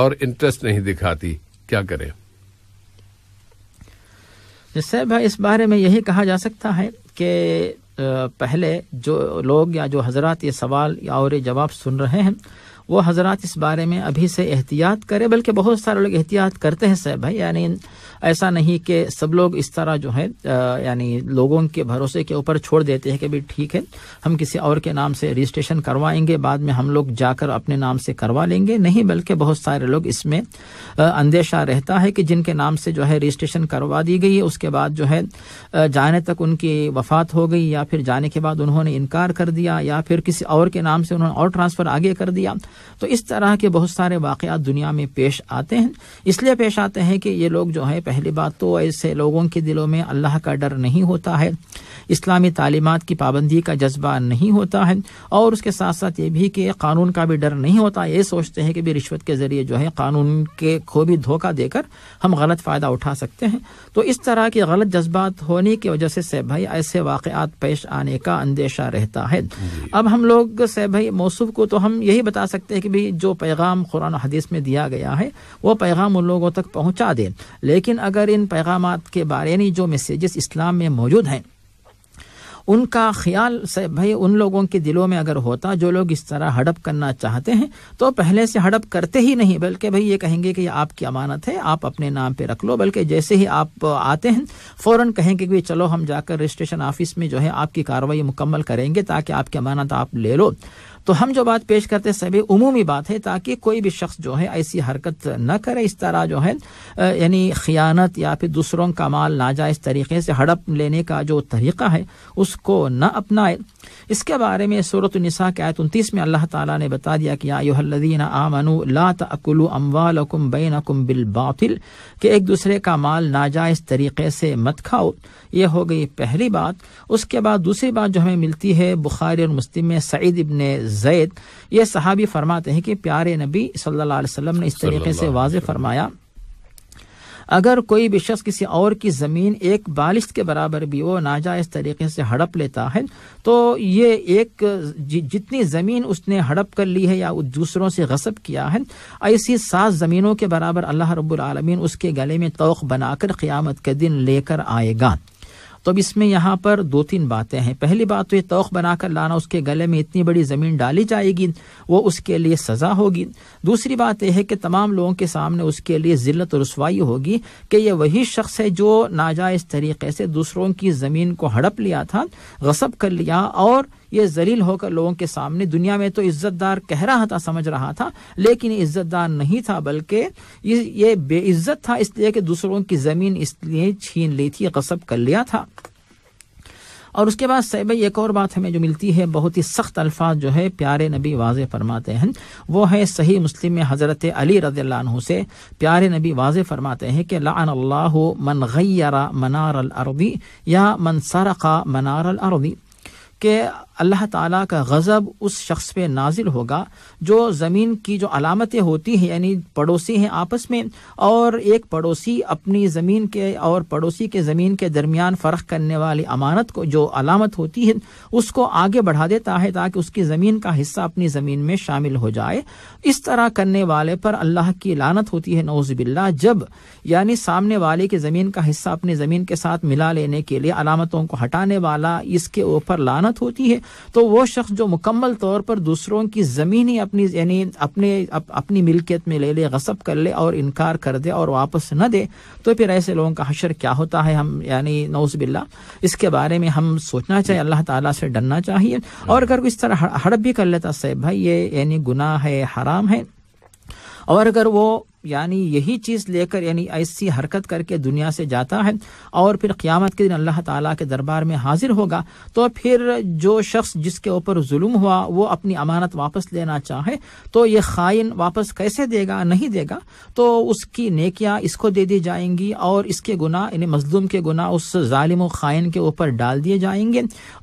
और इंटरेस्ट नहीं दिखाती क्या करें भाई इस बारे में यही कहा जा सकता है कि पहले जो लोग या जो हजरत ये सवाल या और जवाब सुन रहे हैं वो हजरात इस बारे में अभी से एहतियात करें बल्कि बहुत सारे लोग एहतियात करते हैं साहब भाई यानी ऐसा नहीं कि सब लोग इस तरह जो है यानी लोगों के भरोसे के ऊपर छोड़ देते हैं कि भाई ठीक है हम किसी और के नाम से रजिस्ट्रेशन करवाएंगे बाद में हम लोग जाकर अपने नाम से करवा लेंगे नहीं बल्कि बहुत सारे लोग इसमें अंदेशा रहता है कि जिनके नाम से जो है रजिस्ट्रेशन करवा दी गई है उसके बाद जो है जाने तक उनकी वफात हो गई या फिर जाने के बाद उन्होंने इनकार कर दिया या फिर किसी और के नाम से उन्होंने और ट्रांसफ़र आगे कर दिया तो इस तरह के बहुत सारे वाक़ात दुनिया में पेश आते हैं इसलिए पेश आते हैं कि ये लोग जो है पहली बात तो ऐसे लोगों के दिलों में अल्लाह का डर नहीं होता है इस्लामी तालीमत की पाबंदी का जज्बा नहीं होता है और उसके साथ साथ ये भी कि कानून का भी डर नहीं होता ये सोचते हैं कि भी रिश्वत के ज़रिए जो है कानून के को भी धोखा देकर हम गलत फ़ायदा उठा सकते हैं तो इस तरह के गलत जज्बात होने की वजह से सह भाई ऐसे वाक़ात पेश आने का अंदेशा रहता है अब हम लोग भाई मौसू को तो हम यही बता सकते हैं कि भाई जो पैगाम कुरान हदीस में दिया गया है वो पैगाम उन लोगों तक पहुँचा दें लेकिन अगर इन पैगाम के बारे में जो मैसेज इस्लाम में मौजूद हैं उनका ख्याल से भाई उन लोगों के दिलों में अगर होता जो लोग इस तरह हड़प करना चाहते हैं तो पहले से हड़प करते ही नहीं बल्कि भाई ये कहेंगे कि आपकी अमानत है आप अपने नाम पे रख लो बल्कि जैसे ही आप आते हैं फ़ौरन कहेंगे कि चलो हम जाकर रजिस्ट्रेशन ऑफिस में जो है आपकी कार्रवाई मुकम्मल करेंगे ताकि आपकी अमानत आप ले लो तो हम जो बात पेश करते हैं सभी उमूमी बात है ताकि कोई भी शख्स जो है ऐसी हरकत न करे इस तरह जो है यानी खियानत या फिर दूसरों का माल नाजायज़ तरीके से हड़प लेने का जो तरीका है उसको न अपनाए इसके बारे में सूरत निसा के आयत उनतीस में अल्लाह ताला ने बता दिया कि यादीन आमनु ला तकुलु अम्वालकुम बैनकुम बिल बातिल कि एक दूसरे का माल नाजायज़ तरीक़े से मत खाओ ये हो गई पहली बात उसके बाद दूसरी बात जो हमें मिलती है बुखारी और मुस्लिम में सईद इबन जैद ये सहाबी फरमाते हैं कि प्यारे नबी सल्ला वसम ने इस तरीके से वाज फरमाया अगर कोई भी शख्स किसी और की ज़मीन एक बालिश के बराबर भी वो नाजायज़ तरीके से हड़प लेता है तो ये एक जितनी ज़मीन उसने हड़प कर ली है या दूसरों से गसब किया है ऐसी सात ज़मीनों के बराबर अल्लाह रब्बुल रबालमीन उसके गले में तोक़ बनाकर क़्यामत के दिन लेकर आएगा तो अब इसमें यहाँ पर दो तीन बातें हैं पहली बात तो ये तोख बनाकर लाना उसके गले में इतनी बड़ी ज़मीन डाली जाएगी वो उसके लिए सज़ा होगी दूसरी बात यह है कि तमाम लोगों के सामने उसके लिए ज़िलत और रसवाई होगी कि यह वही शख्स है जो नाजायज़ तरीके से दूसरों की ज़मीन को हड़प लिया था गसब कर लिया और ये जलील होकर लोगों के सामने दुनिया में तो इज्जतदार कह रहा था समझ रहा था लेकिन इज्जतदार नहीं था बल्कि ये बेइज्जत था इसलिए कि दूसरों की ज़मीन इसलिए छीन ली थी कसब कर लिया था और उसके बाद सैब एक और बात हमें जो मिलती है बहुत ही सख्त अल्फाज जो है प्यारे नबी वाज फरमाते हैं वो है सही मुस्लिम में हज़रत अली रद्लू से प्यारे नबी वाज फरमाते हैं कि लान अल्लाह मन गैरा मनार अरबी या मन सरका मनार अरबी के अल्लाह ताला का गज़ब उस शख्स पे नाजिल होगा जो ज़मीन की जो अलामतें होती हैं यानी पड़ोसी हैं आपस में और एक पड़ोसी अपनी ज़मीन के और पड़ोसी के ज़मीन के दरमियान फ़र्क करने वाली अमानत को जो अलामत होती है उसको आगे बढ़ा देता है ताकि उसकी ज़मीन का हिस्सा अपनी ज़मीन में शामिल हो जाए इस तरह करने वाले पर अल्लाह की लानत होती है नौज़ बिल्ला जब यानी सामने वाले की ज़मीन का हिस्सा अपनी ज़मीन के साथ मिला लेने के लिए अलामतों को हटाने वाला इसके ऊपर लानत होती है तो वो शख्स जो मुकम्मल तौर पर दूसरों की ज़मीन ही अपनी यानी अपने अप, अपनी मिल्कियत में ले ले गसब कर ले और इनकार कर दे और वापस न दे तो फिर ऐसे लोगों का हशर क्या होता है हम यानी नौज बिल्ला इसके बारे में हम सोचना चाहिए अल्लाह ताला से डरना चाहिए और हाँ। अगर कोई इस तरह हड़प भी कर लेता साहब भाई ये यानी गुनाह है हराम है और अगर वो यानी यही चीज़ लेकर यानी ऐसी हरकत करके दुनिया से जाता है और फिर क़्यामत के दिन अल्लाह ताला के दरबार में हाजिर होगा तो फिर जो शख्स जिसके ऊपर जुल्म हुआ वो अपनी अमानत वापस लेना चाहे तो ये खाइन वापस कैसे देगा नहीं देगा तो उसकी नेकियां इसको दे दी जाएंगी और इसके गुना यानी मजलूम के गुना उस ालिम खाइन के ऊपर डाल दिए जाएंगे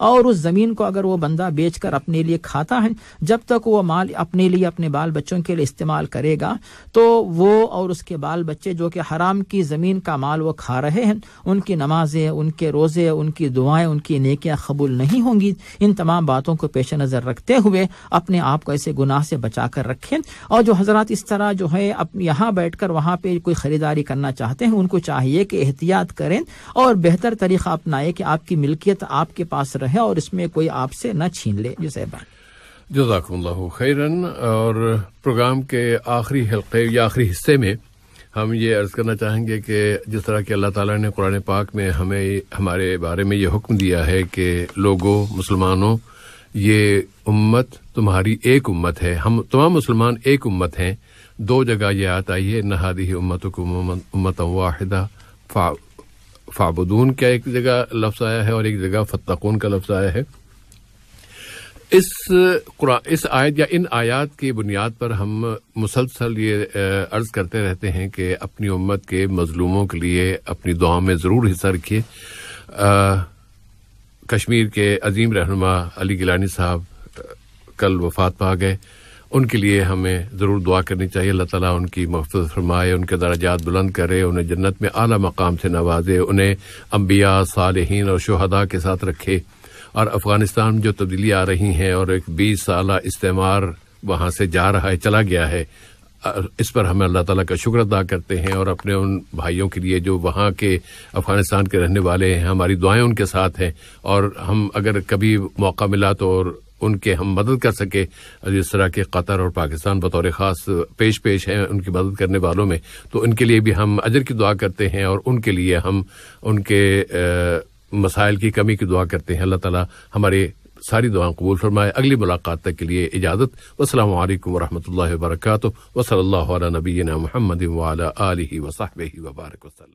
और उस ज़मीन को अगर वो बंदा बेच कर अपने लिए खाता है जब तक वो माल अपने लिए अपने बाल बच्चों के लिए इस्तेमाल करेगा तो वो वो और उसके बाल बच्चे जो कि हराम की ज़मीन का माल वो खा रहे हैं उनकी नमाजें उनके रोज़े उनकी दुआएं उनकी नेकियां कबूल नहीं होंगी इन तमाम बातों को पेश नज़र रखते हुए अपने आप को ऐसे गुनाह से बचा कर रखें और जो हजरात इस तरह जो है अब यहाँ बैठ कर वहाँ पर कोई ख़रीदारी करना चाहते हैं उनको चाहिए कि एहतियात करें और बेहतर तरीका अपनाएं कि आपकी मिल्कियत आपके पास रहे और इसमें कोई आपसे न छीन ले जैसे जजाकल्ला खैरन और प्रोग्राम के आखिरी हल्के या आखिरी हिस्से में हम ये अर्ज़ करना चाहेंगे कि जिस तरह के अल्लाह ताला ने कुरान पाक में हमें हमारे बारे में ये हुक्म दिया है कि लोगों मुसलमानों ये उम्मत तुम्हारी एक उम्मत है हम तमाम मुसलमान एक उम्मत हैं दो जगह ये आत आई है नहादी ही उम्मत उम्मत वाहिदा फा फाबुदून का एक जगह लफ्ज़ आया है और एक जगह फतकून का लफ्ज़ आया है इस इस आयत या इन आयात की बुनियाद पर हम मुसलसल ये अर्ज करते रहते हैं कि अपनी उम्मत के मजलूमों के लिए अपनी दुआ में ज़रूर हिस्सा रखिए कश्मीर के अजीम रहनुमा अली गिलानी साहब कल वफात पा गए उनके लिए हमें ज़रूर दुआ करनी चाहिए अल्लाह ताला उनकी मफ्त फरमाए उनके दर्जात बुलंद करे उन्हें जन्नत में आला मकाम से नवाजे उन्हें अम्बिया सालहीन और शहदा के साथ रखे और अफगानिस्तान में जो तब्दीली आ रही हैं और एक बीस साल इस्तेमार वहां से जा रहा है चला गया है इस पर हम अल्लाह ताला का शुक्र अदा करते हैं और अपने उन भाइयों के लिए जो वहां के अफगानिस्तान के रहने वाले हैं हमारी दुआएं उनके साथ हैं और हम अगर कभी मौका मिला तो और उनके हम मदद कर सके जिस तरह के कतर और पाकिस्तान बतौर ख़ास पेश पेश हैं उनकी मदद करने वालों में तो उनके लिए भी हम अजर की दुआ करते हैं और उनके लिए हम उनके मसाइल की कमी की दुआ करते हैं अल्लाह ताला हमारे सारी दुआ कबूल फरमाए अगली मुलाकात तक के लिए इजाजत वालेकुम वरहमतुल्लाहि वबरकातुहु व सल्लल्लाहु अला नबीना मुहम्मदिन व अला आलिहि व सहबिहि व वबारक वसलम